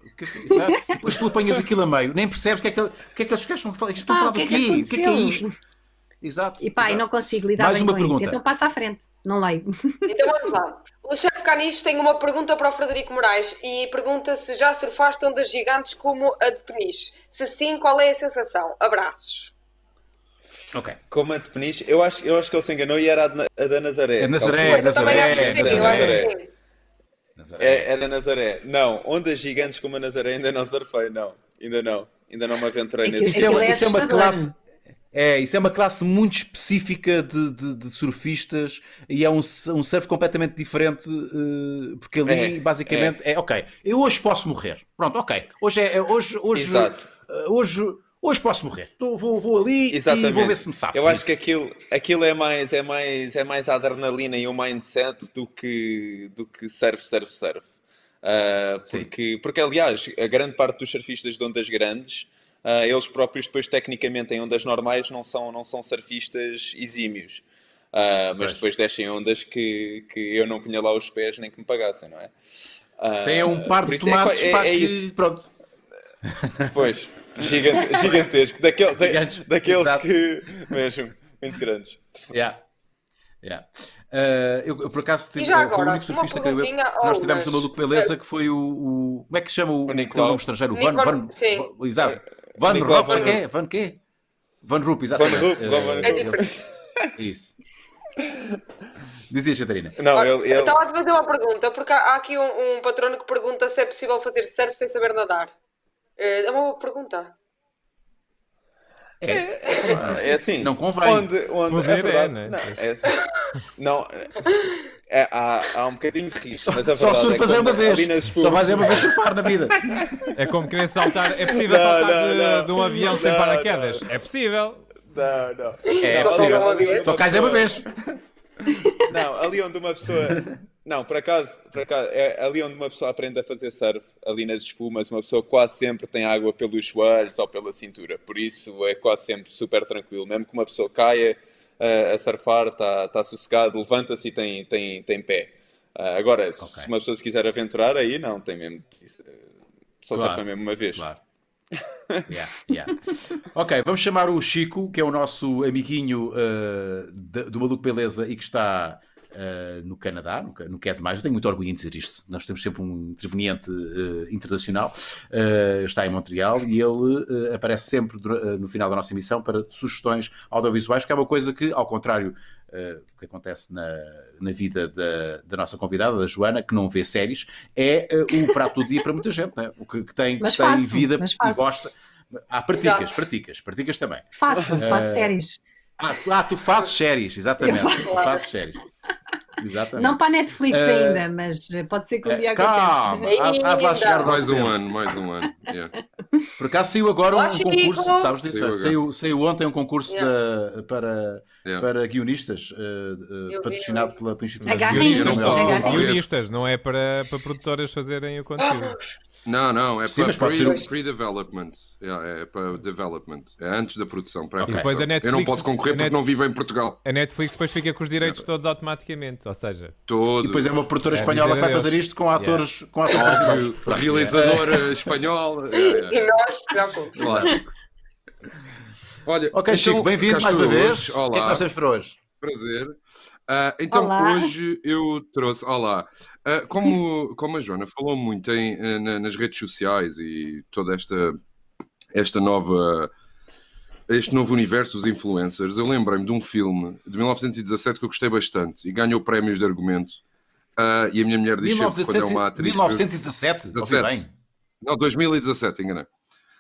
é exato, depois tu apanhas aquilo a meio, nem percebes o que é que, que, é que eles estão a falar, é estão a falar é do quê? O que é que é isto? Exato. E pá, exato. não consigo lidar Mais bem uma com pergunta. isso. Então passa à frente, não leio. Então vamos lá. O Luciano Canis tem uma pergunta para o Frederico Moraes e pergunta se já surfaste ondas gigantes como a de Peniche. Se sim, qual é a sensação? Abraços. Ok. Como a de Peniche, eu acho, eu acho que ele se enganou e era a de, a da Nazaré. A é Nazaré, Nazaré, sim, É, era Nazaré. Não, ondas gigantes como a Nazaré ainda não surfei, não. Ainda não. Ainda não me aventurei é nesse. Isso é, é, isso é uma é classe é, isso é uma classe muito específica de, de, de surfistas e é um, um surf completamente diferente, uh, porque ali é, basicamente é. é. ok, eu hoje posso morrer. Pronto, ok. Hoje é, hoje, hoje, Exato. Eh, hoje, hoje posso morrer. Tô, vou, vou ali Exatamente. e vou ver se me sabe. Eu acho que aquilo, aquilo é mais é mais é mais adrenalina e o um mindset do que do que surf, surf, surf. Uh, porque, porque aliás, a grande parte dos surfistas de ondas grandes Uh, eles próprios, depois, tecnicamente, em ondas normais, não são, não são surfistas exímios. Uh, mas depois descem ondas que, que eu não punha lá os pés nem que me pagassem, não é? Uh, Tem um par de é tomates é, é, para é que... Pronto. Pois, gigante, gigantesco. Daquel, da, daqueles Exato. que... Mesmo, muito grandes. Yeah. Yeah. Uh, eu, eu, por acaso tive, e já agora, o único surfista que eu, nós tivemos mas... no Maluco Beleza que foi o, o, Como é que chama o, o, o nome estrangeiro? O Van, Van, Van, Exato. Van Roop, van que Van quê? Van Roop, exatamente. Van Roop, Van É, é diferente. Isso. Dizias, Catarina. Não, eu, eu... Estava a te fazer uma pergunta, porque há aqui um, um patrono que pergunta se é possível fazer surf sem saber nadar. Eh, é uma boa pergunta. É, é, assim. Não convém. Onde, onde Poder é verdade. É, né? Não, é assim. não é, há, há um bocadinho de risco, mas a verdade só surfas é, uma vez. Só vais é uma vez surfar na vida. É como querer saltar. É possível não, saltar não, de, não. de, um avião sem paraquedas. É possível. Não, não. É, só, possível. Só, só cais é uma vez. Não, ali onde uma pessoa não, por acaso, por acaso, é ali onde uma pessoa aprende a fazer surf, ali nas espumas, uma pessoa quase sempre tem água pelos joelhos ou pela cintura, por isso é quase sempre super tranquilo, mesmo que uma pessoa caia a, eh, a surfar, está tá sossegado, levanta-se e tem, tem, tem pé. Uh, agora, okay. se uma pessoa se quiser aventurar, aí não, tem mesmo, eh, só claro, surfa mesmo uma vez. Claro. Yeah, yeah. ok, vamos chamar o Chico, que é o nosso amiguinho uh, do Maluco Beleza e que está uh, no Canadá, no, no que é demais. Eu tenho muito orgulho em dizer isto. Nós temos sempre um interveniente uh, internacional, eh, está em Montreal e ele aparece sempre no final da nossa emissão para sugestões audiovisuais, que é uma coisa que, ao contrário Uh, que acontece na, na vida da, da, nossa convidada, da Joana, que não vê séries, é uh, o prato do dia para muita gente, né? o que, que tem, faço, vida e gosta. há praticas, Exato. praticas, praticas também. Faço, uh, séries. Ah, ah, tu fazes séries, exatamente. Faço, tu fazes séries. Exatamente. Não para a Netflix eh, ainda, mas pode ser que um eh, dia é, calma, aconteça. Há, vai chegar mais um ano, mais um ano. Yeah. Por acaso saiu agora um, um concurso, sabes disso? Saiu, saiu, saiu ontem um concurso yeah. da, para, yeah. para guionistas, uh, uh, patrocinado pela Instituição. Guionistas, não, não, guionistas, não é para, para produtoras fazerem o conteúdo. Não, não, é Sim, para pre-development. Pre é, é, para development. É antes da produção. Para depois a Netflix, Eu não posso concorrer porque Net... não vivo em Portugal. A Netflix depois fica com os direitos todos automáticos automaticamente, ou seja... Todos. E depois é uma produtora é, espanhola que vai fazer isto com atores, yeah. com atores brasileiros. Realizador eh, espanhol. Eh, e nós, não. Clássico. Olha, ok, então, Chico, bem-vindo mais uma vez. Olá. O que é que nós para hoje? Prazer. Uh, então, Olá. hoje eu trouxe. Olá. Uh, como, como a Joana falou muito em, eh, nas redes sociais e toda esta, esta nova este novo universo dos influencers, eu lembrei-me de um filme de 1917 que eu gostei bastante e ganhou prémios de argumento. Uh, e a minha mulher diz 1917, sempre quando é uma atriz. 1917? 17. Não, 2017, enganei.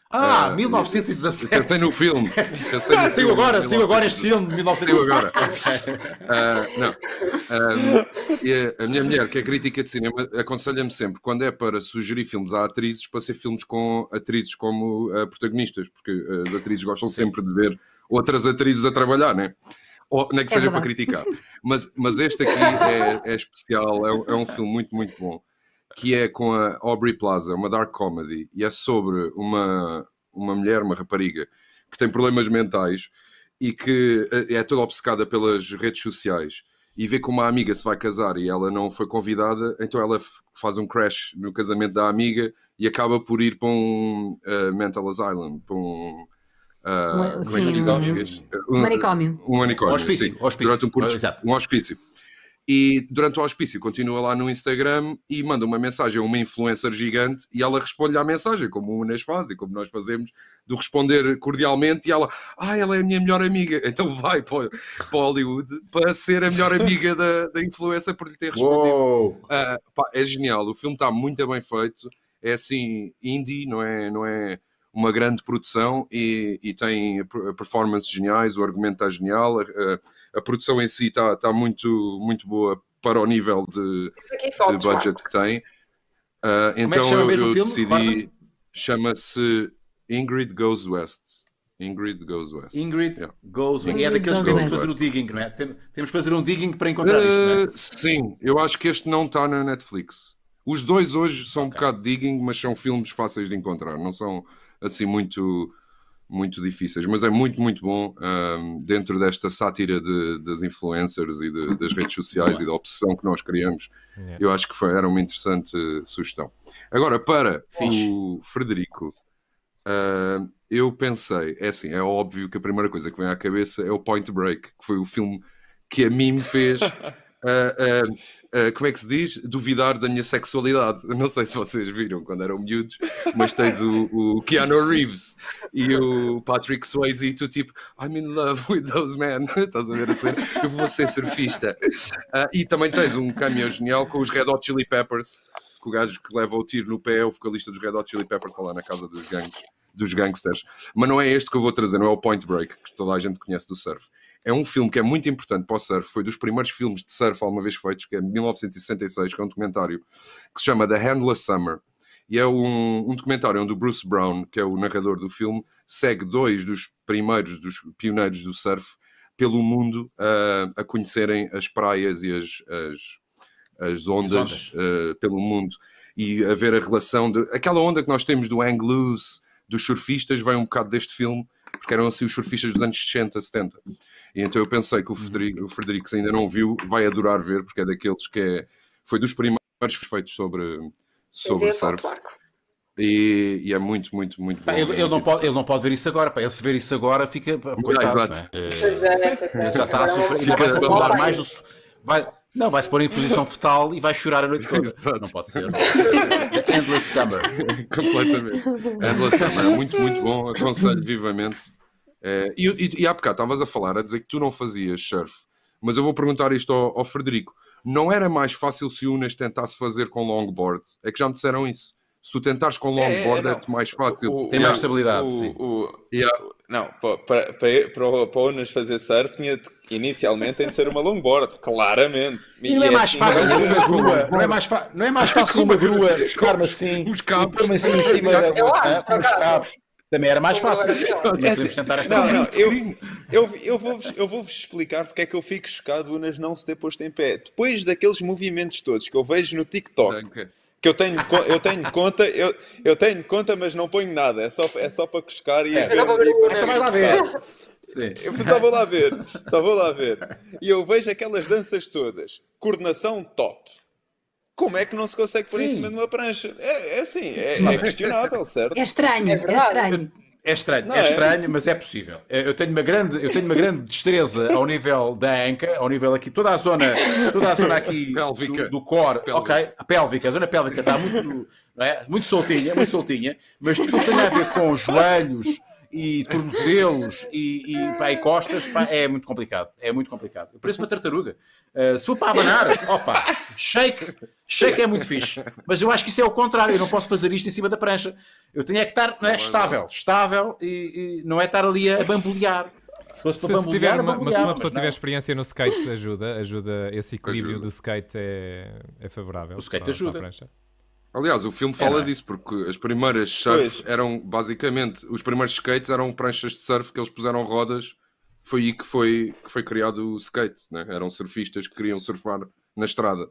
Ah, uh, ah, 1917. Pensei no filme. Pensei no ah, sigo agora, sigo agora este filme de 1917. Sigo agora. Uh, não. Uh, e a, minha mulher, que é crítica de cinema, aconselha-me sempre, quando é para sugerir filmes a atrizes, para ser filmes com atrizes como protagonistas, porque as atrizes gostam sempre de ver outras atrizes a trabalhar, não é? Ou, nem que é seja é para criticar. Mas, mas este aqui é, é especial, é, é um filme muito, muito bom que é com a Aubrey Plaza, uma dark comedy, e é sobre uma, uma mulher, uma rapariga, que tem problemas mentais e que eh, é toda obcecada pelas redes sociais e vê que uma amiga se vai casar e ela não foi convidada, então ela faz um crash no casamento da amiga e acaba por ir para um uh, mental asylum, para um. Uh, sim, um, um manicômio. Um manicômio, hospício, sim, hospício. Durante um, curto, ah, um hospício. E durante o auspício continua lá no Instagram e manda uma mensagem a uma influencer gigante e ela responde-lhe à mensagem, como o Unas faz e como nós fazemos, de responder cordialmente. E ela, ah, ela é a minha melhor amiga, então vai para, para Hollywood para ser a melhor amiga da, da influencer por lhe ter respondido. Ah, pá, é genial, o filme está muito bem feito, é assim, indie, não é? Não é uma grande produção e, e tem performances geniais, o argumento está genial a produção em si está tá muito, muito boa para o nível de, de budget que tem. Uh, então é que então eu, eu decidi. Chama-se Ingrid Goes West. Ingrid Goes West. Ingrid yeah. Goes West. É daqueles que temos que fazer o digging, não é? Temos que fazer um digging para encontrar uh, isto, não é? Ah, sim, eu acho que este não está na Netflix. Os dois hoje são okay. um bocado digging, mas são filmes fáceis de encontrar, não são assim muito muito difíceis, mas é muito, muito bom um, dentro desta sátira de, das influencers e de, das redes sociais e da obsessão que nós criamos. Eu acho que foi, era uma interessante sugestão. Agora, para o Frederico, uh, eu pensei, é assim, é óbvio que a primeira coisa que vem à cabeça é o Point Break, que foi o filme que a mim me fez Uh, uh, como é que se diz? Duvidar da minha sexualidade. Não sei se vocês viram quando eram miúdos, mas tens o, o Keanu Reeves e o Patrick Swayze e tu tipo, I'm in love with those men. Estás a ver a cena? Eu vou ser surfista. Uh, e também tens um caminhão genial com os Red Hot Chili Peppers, que o gajo que leva o tiro no pé é o vocalista dos Red Hot Chili Peppers tá lá na casa dos gangues dos gangsters. Mas não é este que eu vou trazer, não é o Point Break, que toda a gente conhece do surf é um filme que é muito importante para o surf, foi dos primeiros filmes de surf alguma vez feitos, que é 1966, que é um documentário que se chama The Handless Summer. E é um, um documentário onde o Bruce Brown, que é o narrador do filme, segue dois dos primeiros, dos pioneiros do surf pelo mundo uh, a conhecerem as praias e as, as, ondas, as ondas. Uh, pelo mundo e a ver a relação de aquela onda que nós temos do hang loose dos surfistas vem um bocado deste filme porque eram assim os surfistas dos anos 60, 70. E então eu pensei que o uhum. Frederico, o Frederico se ainda não viu, vai adorar ver, porque é daqueles que é, foi dos primeiros feitos sobre, sobre é surf. E, e, é muito, muito, muito bom. Pá, ele, é ele, não pode, ele não pode ver isso agora, pá. ele se ver isso agora fica. Coitado, exato. Né? É... Já está a sofrer. Fica, vai, não, vai-se pôr em posição fetal e vai chorar a noite toda. Exato. Não pode ser. Endless Summer. Completamente. Endless Summer. É muito, muito bom. Aconselho vivamente. É, e, e, e há bocado estavas a falar, a dizer que tu não fazias surf. Mas eu vou perguntar isto ao, ao Frederico. Não era mais fácil se o Unas tentasse fazer com longboard? É que já me disseram isso se tu tentares com é, longboard é, é, é mais fácil. O, Tem o, mais estabilidade, o, yeah. Não, para, para, para, para o Onas fazer surf, tinha inicialmente tem de ser uma longboard, claramente. E, não é mais fácil é uma grua, não é mais, não é mais fácil uma é grua buscar assim, os cabos. assim em cima da... Também era mais fácil. Não, não, eu, eu, eu vou-vos vou explicar porque é que eu fico chocado o Unas não se ter posto em pé. Depois daqueles movimentos todos que eu vejo no TikTok, que eu tenho, eu tenho conta, eu, eu tenho conta, mas não ponho nada, é só, é só para cuscar e. É, ver, só lá ver. Sim. Eu só vou lá ver, só vou lá ver. E eu vejo aquelas danças todas, coordenação top. Como é que não se consegue pôr em cima de uma prancha? É, é assim, é, é questionável, certo? É estranho, é, é estranho. É estranho, não, é, é. estranho, é... mas é possível. Eu tenho uma grande, eu tenho uma grande destreza ao nível da anca, ao nível aqui, toda a zona, toda a zona aqui do, do, core, ok, a pélvica, a zona pélvica está muito, é? muito soltinha, muito soltinha, mas tudo tem a ver com joelhos, e tornozelos e, e, pá, e costas, pá, é muito complicado. É muito complicado. Eu pareço uma tartaruga. Uh, se for para abanar, opa, shake, shake é muito fixe. Mas eu acho que isso é o contrário. Eu não posso fazer isto em cima da prancha. Eu tenho é que estar não é, estável, estável e, e não é estar ali a bambolear. Se, se, tiver uma, mas se uma pessoa tiver experiência no skate, ajuda, ajuda esse equilíbrio ajuda. do skate é, é favorável. O skate para, ajuda. Para Aliás, o filme fala é, é? disso, porque as primeiras surf pois. eram basicamente os primeiros skates eram pranchas de surf que eles puseram rodas. Foi aí que foi, que foi criado o skate, né? eram surfistas que queriam surfar na estrada.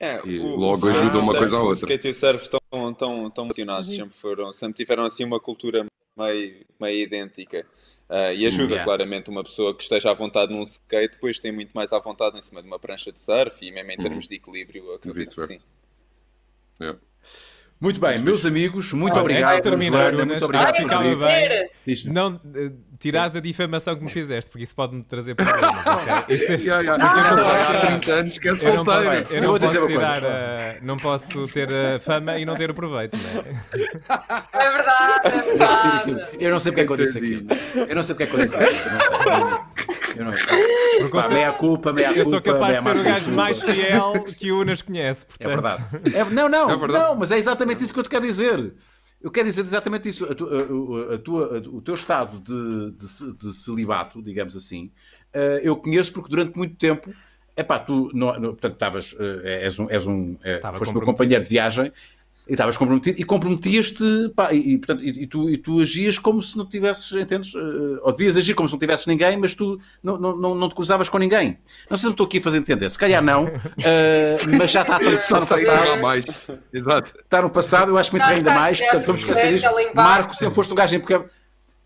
É, e o, logo ajuda uma surf, coisa à outra. O skate e o surf estão tão, tão relacionados, uhum. sempre foram, sempre tiveram assim uma cultura meio, meio idêntica. Uh, e ajuda yeah. claramente uma pessoa que esteja à vontade num skate, depois tem muito mais à vontade em cima de uma prancha de surf e mesmo em uhum. termos uhum. de equilíbrio, acredito que sim. Yeah. Muito bem, meus amigos, muito ah, obrigado. Terminar, muito obrigado. Ficava bem. Não uh, eh, tirares a difamação que me fizeste, porque isso pode-me trazer problemas. okay? É- é há 30 anos que é solteiro. Eu não posso, não posso tirar, eh, não posso ter eh, fama e não ter o proveito, não é? É verdade, é verdade. Eu não sei porque acontece é aquilo. Eu não sei porque acontece aquilo. Eu não sei. Pá, meia culpa, meia culpa. Eu sou capaz de ser o gajo mais fiel que o Unas conhece. É portanto. É verdade. É, não, não, é verdade. não, mas é exatamente isso que eu te quero dizer. Eu quero dizer exatamente isso. A a tua, o teu estado de, de, de, celibato, digamos assim, eh, eu conheço porque durante muito tempo. Epá, tu, portanto, estavas, eh, és um, és um, eh, Estava foste meu companheiro de viagem e estavas comprometido e comprometias-te e, e, portanto, e, e, tu, e tu agias como se não tivesses, entendes? Uh, ou devias agir como se não tivesses ninguém, mas tu não, não, não, não te cruzavas com ninguém. Não sei se me estou aqui a fazer entender, se calhar não, uh, mas já está, está no passado. mais. Exato. Está no passado, eu acho que me ainda mais, portanto vamos esquecer disto. Marco sempre foste um gajo porque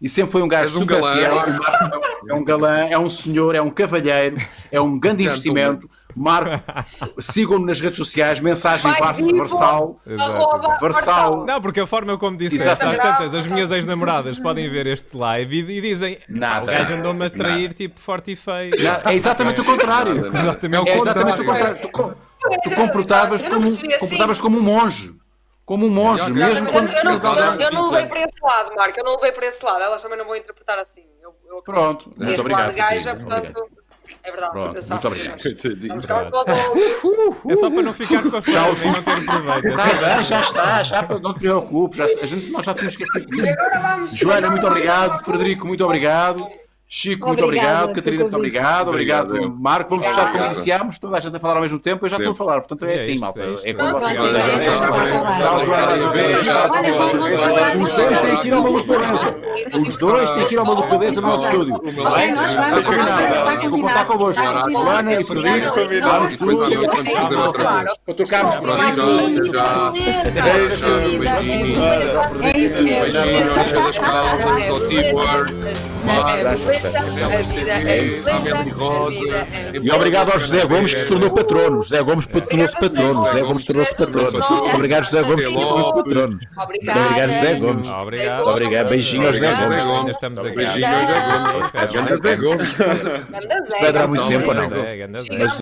e sempre foi um gajo um super galã. fiel. É um galã, é um senhor, é um cavalheiro, é um grande investimento. Marco, sigam-me nas redes sociais, mensagem Varsal. Varsal. Não, porque a forma como disse às é tantas, as minhas ex-namoradas podem ver este live e, e dizem Nada. o gajo andou-me a trair tipo forte e feio. É exatamente o contrário. Exatamente é exatamente o contrário. Tu, tu comportavas como, assim. comportavas como um monge como um monge, mesmo quando... Eu não, eu, eu não levei para esse lado, Marco, eu não levei para esse lado, elas também não vão interpretar assim. Eu, eu Pronto, este muito lado obrigado, gaja, portanto... Obrigado. É verdade. Pronto, muito obrigado. É só para não ficar com a fome e não ter é tá bem, já está, já, não te preocupes. Já, a gente, nós já tínhamos esquecido disso. Joana, muito obrigado. Frederico, muito obrigado. Chico, muito obrigado. Catarina, muito obrigado. Obrigado, obrigado Marco. Vamos fechar como iniciámos, toda a gente a falar ao mesmo tempo. Eu já estou a falar, portanto é, é assim, malta. É como vocês. Os dois têm que ir a uma luculenza. Os dois têm que ir a uma luculenza no nosso estúdio. Está combinado. Vou contar convosco. Joana e Frederico, vamos todos. Para trocarmos por aí. É isso mesmo. Teamwork. É é e obrigado ao José Gomes que se tornou patrono. José Gomes tornou-se patrono. José Gomes tornou-se patrono. Obrigado, José Gomes, que tornou-se patrono. Obrigado, José Gomes. Obrigado. Beijinho ao José Gomes. Beijinho ao José Gomes. É? Ganda Zé Gomes. Pedra há muito tempo ou não?